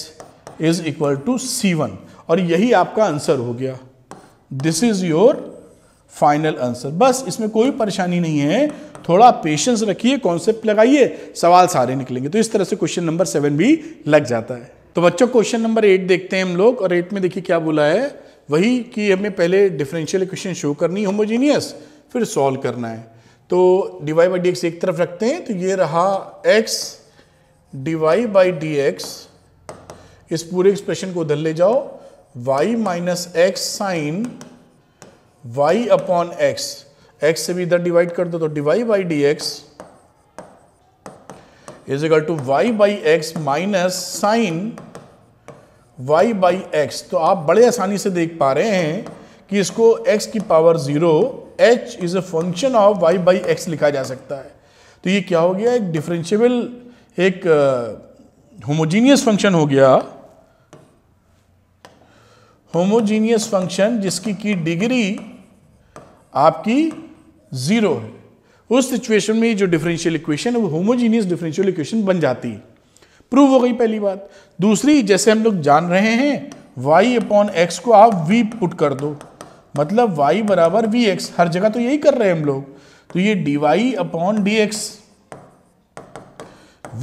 is equal to c one और यही आपका आंसर हो गया this is your final answer बस इसमें कोई परेशानी नहीं है थोड़ा पेशेंस रखिए कॉन्सेप्ट लगाइए सवाल सारे निकलेंगे तो इस तरह से क्वेश्चन नंबर सेवन भी लग जाता है तो बच्चों क्वेश्चन नंबर एट देखते हैं हम लोग और एट में देखिए क्या बोला है वही कि हमें पहले डिफरेंशियल इक्वेशन शो करनी होमोजीनियस फिर सॉल्व करना है तो d y by d x एक तरफ रखते हैं तो ये रहा x d y by d x इस पूरे एक्सप्रेशन को उधर ले जाओ y minus x sine y upon x x से भी इधर डिवाइड कर दो तो d y by d x is equal to y by x minus sine y by x तो आप बड़े आसानी से देख पा रहे हैं कि इसको x की power zero h is a function of y by x लिखा जा सकता है तो ये क्या हो गया एक डिफरेंशियबल एक होमोजीनियस uh, फंक्शन हो गया होमोजीनियस फंक्शन जिसकी की डिग्री आपकी ज़ीरो है उस सिचुएशन में जो डिफरेंशियल इक्वेशन है वो होमोजीनियस डिफरेंशियल इक्वेशन बन जाती है प्रूव हो गई पहली बात दूसरी जैसे हम लोग जान रहे हैं y अपॉन एक्स को आप v पुट कर दो मतलब y बराबर वी एक्स हर जगह तो यही कर रहे हैं हम लोग तो ये d y upon d x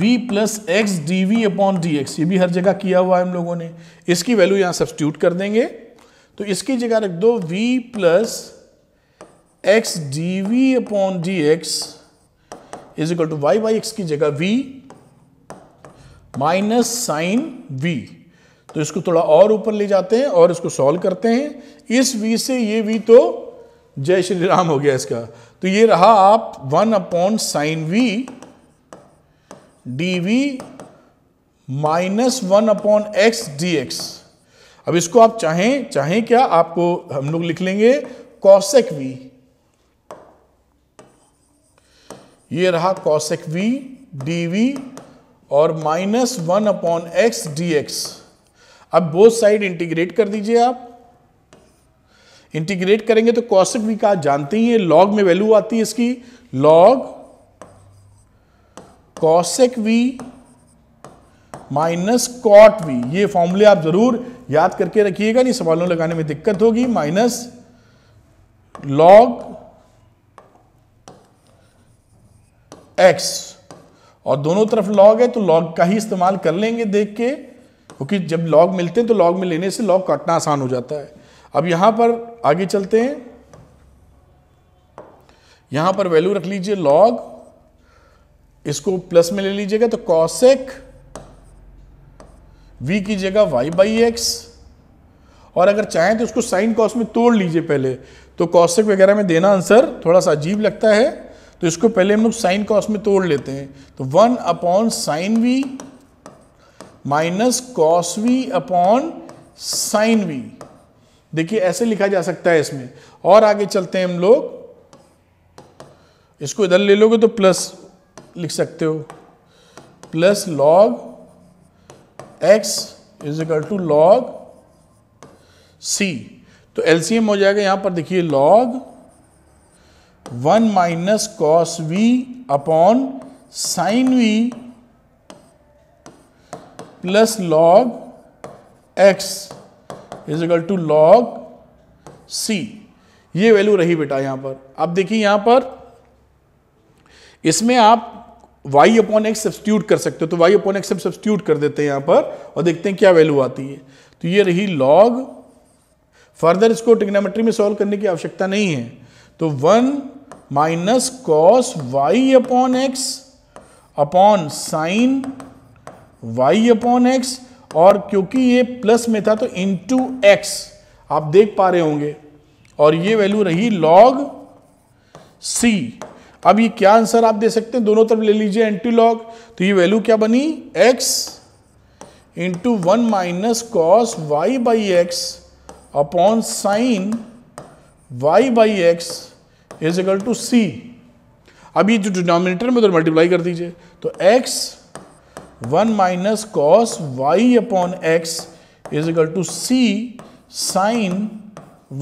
v plus x d v upon d x ये भी हर जगह किया हुआ है हम लोगों ने इसकी वैल्यू यहां सब्सिट्यूट कर देंगे तो इसकी जगह रख दो v plus x d v upon d x is equal to y y x की जगह v माइनस साइन v तो इसको थोड़ा और ऊपर ले जाते हैं और इसको सॉल्व करते हैं इस वी से ये वी तो जय श्री राम हो गया इसका तो ये रहा आप one upon sine v d v minus one upon x d x अब इसको आप चाहें चाहें क्या आपको हम लोग लिख लेंगे कॉसेक वी ये रहा कॉसेक वी डी वी और minus one upon x d x अब बोथ साइड इंटीग्रेट कर दीजिए आप इंटीग्रेट करेंगे तो कौशिक का जानते ही है लॉग में वैल्यू आती है इसकी log cosec v minus cot v ये फॉर्मूले आप जरूर याद करके रखिएगा नहीं सवालों लगाने में दिक्कत होगी माइनस लॉग एक्स और दोनों तरफ लॉग है तो लॉग का ही इस्तेमाल कर लेंगे देख के क्योंकि जब लॉग मिलते हैं तो लॉग में लेने से लॉग काटना आसान हो जाता है अब यहां पर आगे चलते हैं यहां पर वैल्यू रख लीजिए लॉग इसको प्लस में ले लीजिएगा तो कॉसेक वी की जगह वाई बाई एक्स और अगर चाहें तो उसको साइन कॉस में तोड़ लीजिए पहले तो कॉसेक वगैरह में देना आंसर थोड़ा सा अजीब लगता है तो इसको पहले हम लोग साइन कॉस में तोड़ लेते हैं तो one upon sine v minus cos v upon sine v देखिए ऐसे लिखा जा सकता है इसमें और आगे चलते हैं हम लोग इसको इधर ले लोगे तो प्लस लिख सकते हो plus log x is equal to log c तो एलसीएम हो जाएगा यहां पर देखिए log one minus cos v upon sine v plus log x is equal to log c ये वैल्यू रही बेटा यहां पर अब देखिए यहां पर इसमें आप y अपॉन एक्स सब्सिट्यूट कर सकते हो तो y अपॉन एक्स सब्सिट्यूट कर देते हैं यहां पर और देखते हैं क्या वैल्यू आती है तो ये रही लॉग फर्दर इसको टिग्नोमेट्री में सॉल्व करने की आवश्यकता नहीं है तो one minus cos y upon x upon sine y upon x और क्योंकि ये प्लस में था तो इन टू एक्स आप देख पा रहे होंगे और ये वैल्यू रही लॉग सी अब ये क्या आंसर आप दे सकते हैं दोनों तरफ ले लीजिए एंटी लॉग तो ये वैल्यू क्या बनी x into one minus cos y by x upon sine y by x is equal to c अब ये जो डिनोमिनेटर में तो मल्टीप्लाई कर दीजिए तो x one minus cos y upon x is equal to c sine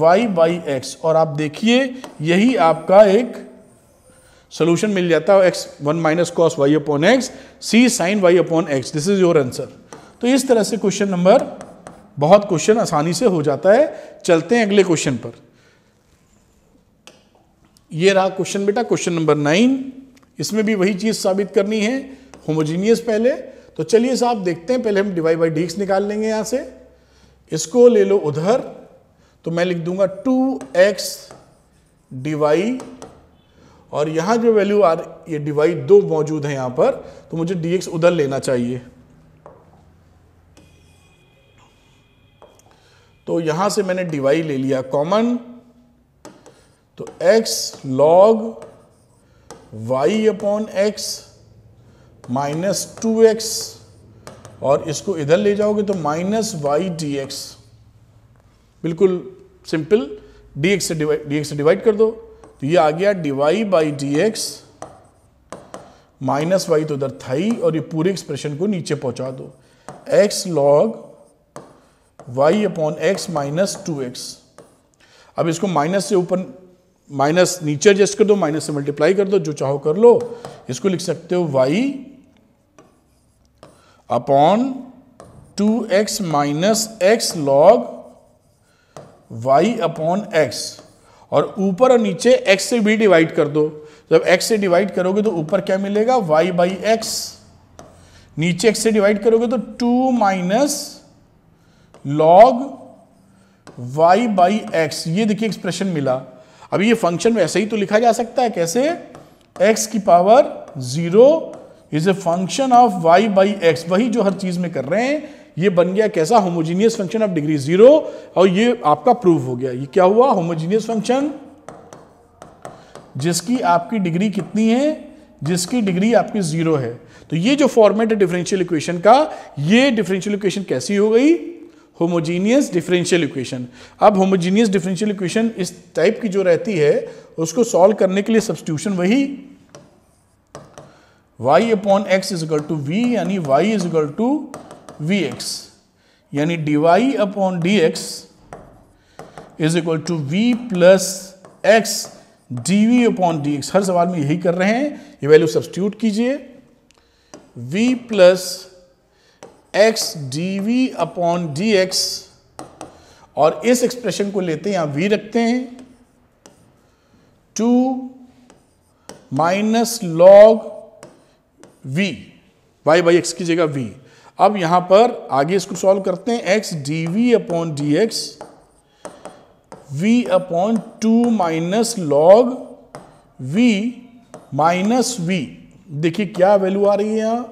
y by x और आप देखिए यही आपका एक सोल्यूशन मिल जाता है x one minus cos y upon x c sine y upon x this is your answer तो इस तरह से क्वेश्चन नंबर बहुत क्वेश्चन आसानी से हो जाता है चलते हैं अगले क्वेश्चन पर ये रहा क्वेश्चन बेटा क्वेश्चन नंबर नाइन इसमें भी वही चीज़ साबित करनी है होमोजीनियस पहले तो चलिए साहब देखते हैं पहले हम डिवाइड बाई डीक्स निकाल लेंगे यहां से इसको ले लो उधर तो मैं लिख दूंगा टू एक्स डिवाई और यहां जो वैल्यू आ ये डिवाई दो मौजूद है यहां पर तो मुझे dx उधर लेना चाहिए तो यहां से मैंने डिवाई ले लिया कॉमन तो x log y upon x minus two x और इसको इधर ले जाओगे तो माइनस वाई डी एक्स बिल्कुल सिंपल डी एक्स से डी एक्स से डिवाइड कर दो तो ये आ गया d y by d x minus y तो उधर था ही और ये पूरे एक्सप्रेशन को नीचे पहुंचा दो x log y upon x minus two x अब इसको माइनस से ऊपर माइनस नीचे एडजस्ट कर दो माइनस से मल्टीप्लाई कर दो जो चाहो कर लो इसको लिख सकते हो y upon two x minus x log y upon x और ऊपर और नीचे x से भी डिवाइड कर दो जब x से डिवाइड करोगे तो ऊपर क्या मिलेगा y बाई एक्स नीचे x से डिवाइड करोगे तो 2 minus log y by x ये देखिए एक्सप्रेशन मिला अभी ये फंक्शन वैसे ही तो लिखा जा सकता है कैसे x की power zero is a function of y by x वही जो हर चीज में कर रहे हैं ये बन गया कैसा homogeneous function of degree zero और ये आपका प्रूफ हो गया ये क्या हुआ होमोजीनियस फंक्शन जिसकी आपकी डिग्री कितनी है जिसकी डिग्री आपकी जीरो है तो ये जो फॉर्मेट है डिफरेंशियल इक्वेशन का ये डिफरेंशियल इक्वेशन कैसी हो गई होमोजीनियस डिफरेंशियल इक्वेशन अब होमोजीनियस डिफरेंशियल इक्वेशन इस टाइप की जो रहती है उसको सॉल्व करने के लिए सब्सटीट्यूशन वही y upon x is equal to v यानी y is equal to v x यानी d y upon d x is equal to v plus x d v upon d x हर सवाल में यही कर रहे हैं ये वैल्यू सब्सटीट्यूट कीजिए v plus x d v upon d x और इस एक्सप्रेशन को लेते हैं यहां वी रखते हैं two minus log v y by x की जगह वी अब यहां पर आगे इसको सॉल्व करते हैं x d v upon d x v upon two minus log v minus v देखिए क्या वैल्यू आ रही है यहां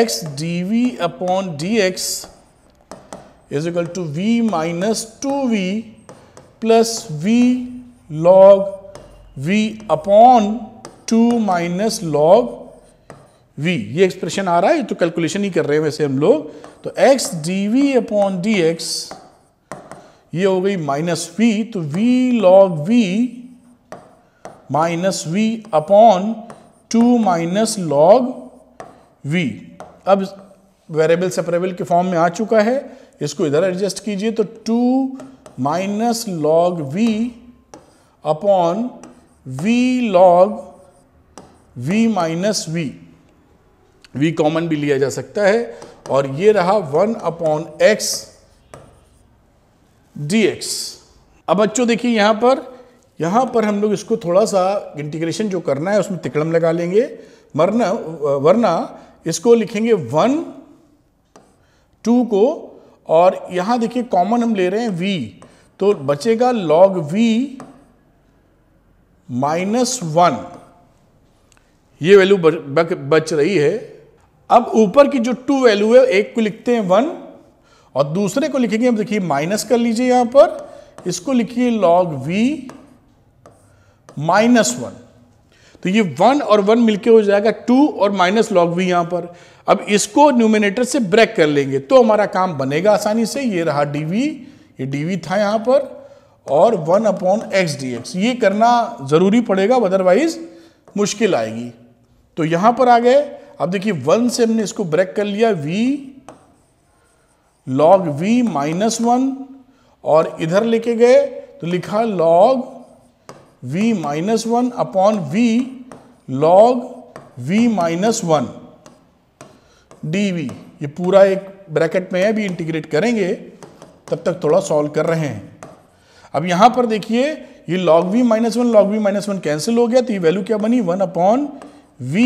x d v upon d x is equal to v minus two v plus v log v upon two minus log v ये expression आ रहा है तो कैलकुलेशन ही कर रहे हैं वैसे हम लोग तो x d v upon d x ये हो गई माइनस वी तो v log v minus v upon two minus log v अब वेरिएबल सेपरेबल के फॉर्म में आ चुका है इसको इधर एडजस्ट कीजिए तो two minus log v upon v log v minus v v common भी लिया जा सकता है और ये रहा one upon x d x अब बच्चों देखिए यहां पर यहां पर हम लोग इसको थोड़ा सा इंटीग्रेशन जो करना है उसमें तिकड़म लगा लेंगे वरना वरना इसको लिखेंगे वन टू को और यहां देखिए कॉमन हम ले रहे हैं v तो बचेगा log v माइनस वन ये वैल्यू बच रही है अब ऊपर की जो टू वैल्यू है एक को लिखते हैं वन और दूसरे को लिखेंगे अब देखिए माइनस कर लीजिए यहां पर इसको लिखिए लॉग वी माइनस वन तो ये वन और वन मिलके हो जाएगा टू और माइनस लॉग वी यहां पर अब इसको न्यूमिनेटर से ब्रेक कर लेंगे तो हमारा काम बनेगा आसानी से ये रहा डीवी ये डीवी था यहां पर और one upon x d x ये करना जरूरी पड़ेगा अदरवाइज मुश्किल आएगी तो यहां पर आ गए अब देखिए वन से हमने इसको ब्रेक कर लिया v log v minus one और इधर लेके गए तो लिखा log v minus one upon v log v minus one d v ये पूरा एक ब्रैकेट में है भी इंटीग्रेट करेंगे तब तक थोड़ा सॉल्व कर रहे हैं अब यहां पर देखिए ये log v minus one log v minus one cancel हो गया तो ये वैल्यू क्या बनी one upon v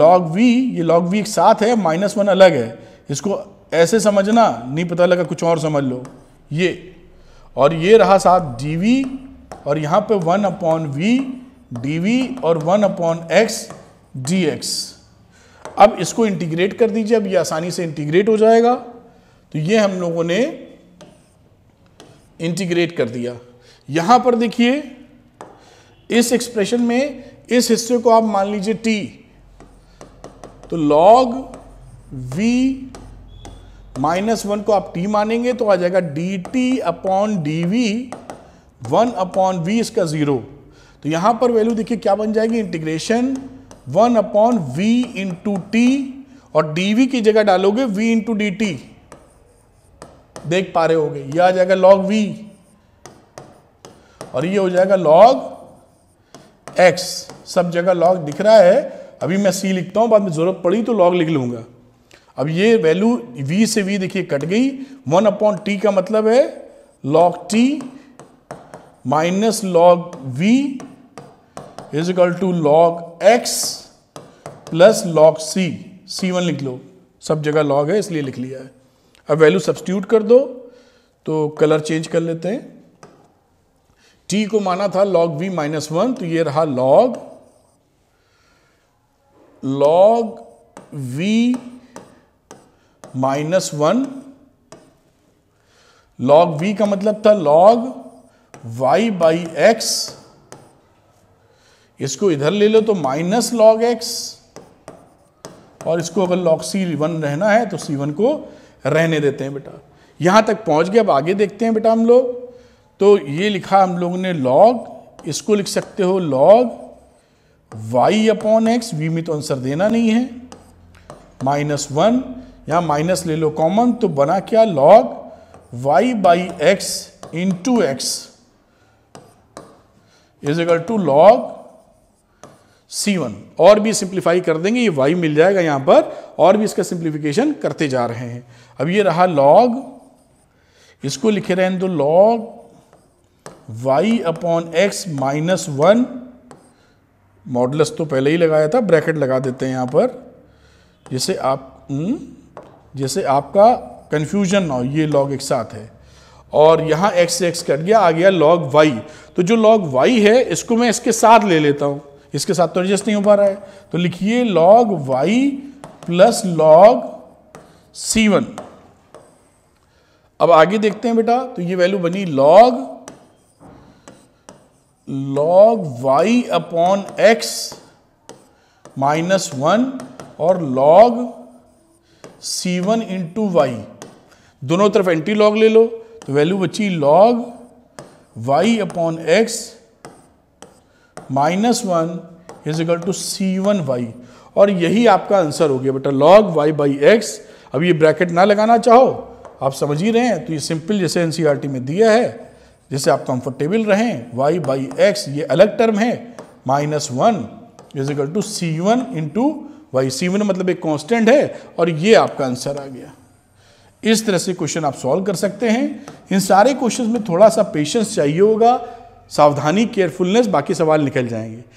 log v ये log v एक साथ है माइनस वन अलग है इसको ऐसे समझना नहीं पता लगा कुछ और समझ लो ये और ये रहा साथ dv और यहाँ पे वन अपॉन वी डी और वन अपॉन एक्स डी अब इसको इंटीग्रेट कर दीजिए अब ये आसानी से इंटीग्रेट हो जाएगा तो ये हम लोगों ने इंटीग्रेट कर दिया यहां पर देखिए इस एक्सप्रेशन में इस हिस्से को आप मान लीजिए टी तो लॉग वी माइनस वन को आप टी मानेंगे तो आ जाएगा d t upon d v one upon v इसका ज़ीरो तो यहां पर वैल्यू देखिए क्या बन जाएगी integration one upon v into t और डी वी की जगह डालोगे वी इंटू डी टी देख पा रहे होगे ये आ जाएगा लॉग वी और ये हो जाएगा लॉग एक्स सब जगह लॉग दिख रहा है अभी मैं सी लिखता हूँ बाद में ज़रूरत पड़ी तो लॉग लिख लूंगा अब ये वैल्यू वी से वी देखिए कट गई वन अपॉन टी का मतलब है log t minus log v is equal to log x plus log c c one लिख लो सब जगह लॉग है इसलिए लिख लिया है अब वैल्यू सब्सटीट्यूट कर दो तो कलर चेंज कर लेते हैं टी को माना था लॉग वी माइनस वन तो ये रहा log log v minus one log v का मतलब था लॉग वाई बाई एक्स इसको इधर ले लो तो माइनस लॉग एक्स और इसको अगर लॉग सी वन रहना है तो सी वन को रहने देते हैं बेटा यहां तक पहुंच गए अब आगे देखते हैं बेटा हम लोग तो ये लिखा हम लोगों ने लॉग इसको लिख सकते हो log y upon x v में तो आंसर देना नहीं है माइनस वन या माइनस ले लो कॉमन तो बना क्या log y by x into x is equal to log c one और भी सिंप्लीफाई कर देंगे ये वाई मिल जाएगा यहां पर और भी इसका सिंप्लीफिकेशन करते जा रहे हैं अब ये रहा लॉग इसको लिखे हैं तो log y upon x minus one modulus तो पहले ही लगाया था ब्रैकेट लगा देते हैं यहाँ पर जैसे आप हम्म, जैसे आपका कन्फ्यूजन ना हो ये लॉग एक साथ है और यहाँ x से एक्स कट गया आ गया log y तो जो log y है इसको मैं इसके साथ ले लेता हूँ इसके साथ तो एडजस्ट नहीं हो पा रहा है तो लिखिए log y plus c one अब आगे देखते हैं बेटा तो ये वैल्यू बनी log log y upon x minus one और log c one into y दोनों तरफ एंटी लॉग ले लो तो वैल्यू बची log y upon x minus one is equal to c one y और यही आपका आंसर हो गया बेटा लॉग वाई बाई एक्स अब ये ब्रैकेट ना लगाना चाहो आप समझ ही रहे हैं तो ये सिंपल जैसे एनसीईआरटी e में दिया है जिससे आप कंफर्टेबल रहें वाई बाई एक्स ये अलग टर्म है minus one is equal to c one into y c one मतलब एक कांस्टेंट है और ये आपका आंसर आ गया इस तरह से क्वेश्चन आप सॉल्व कर सकते हैं इन सारे क्वेश्चन में थोड़ा सा पेशेंस चाहिए होगा सावधानी केयरफुलनेस बाकी सवाल निकल जाएंगे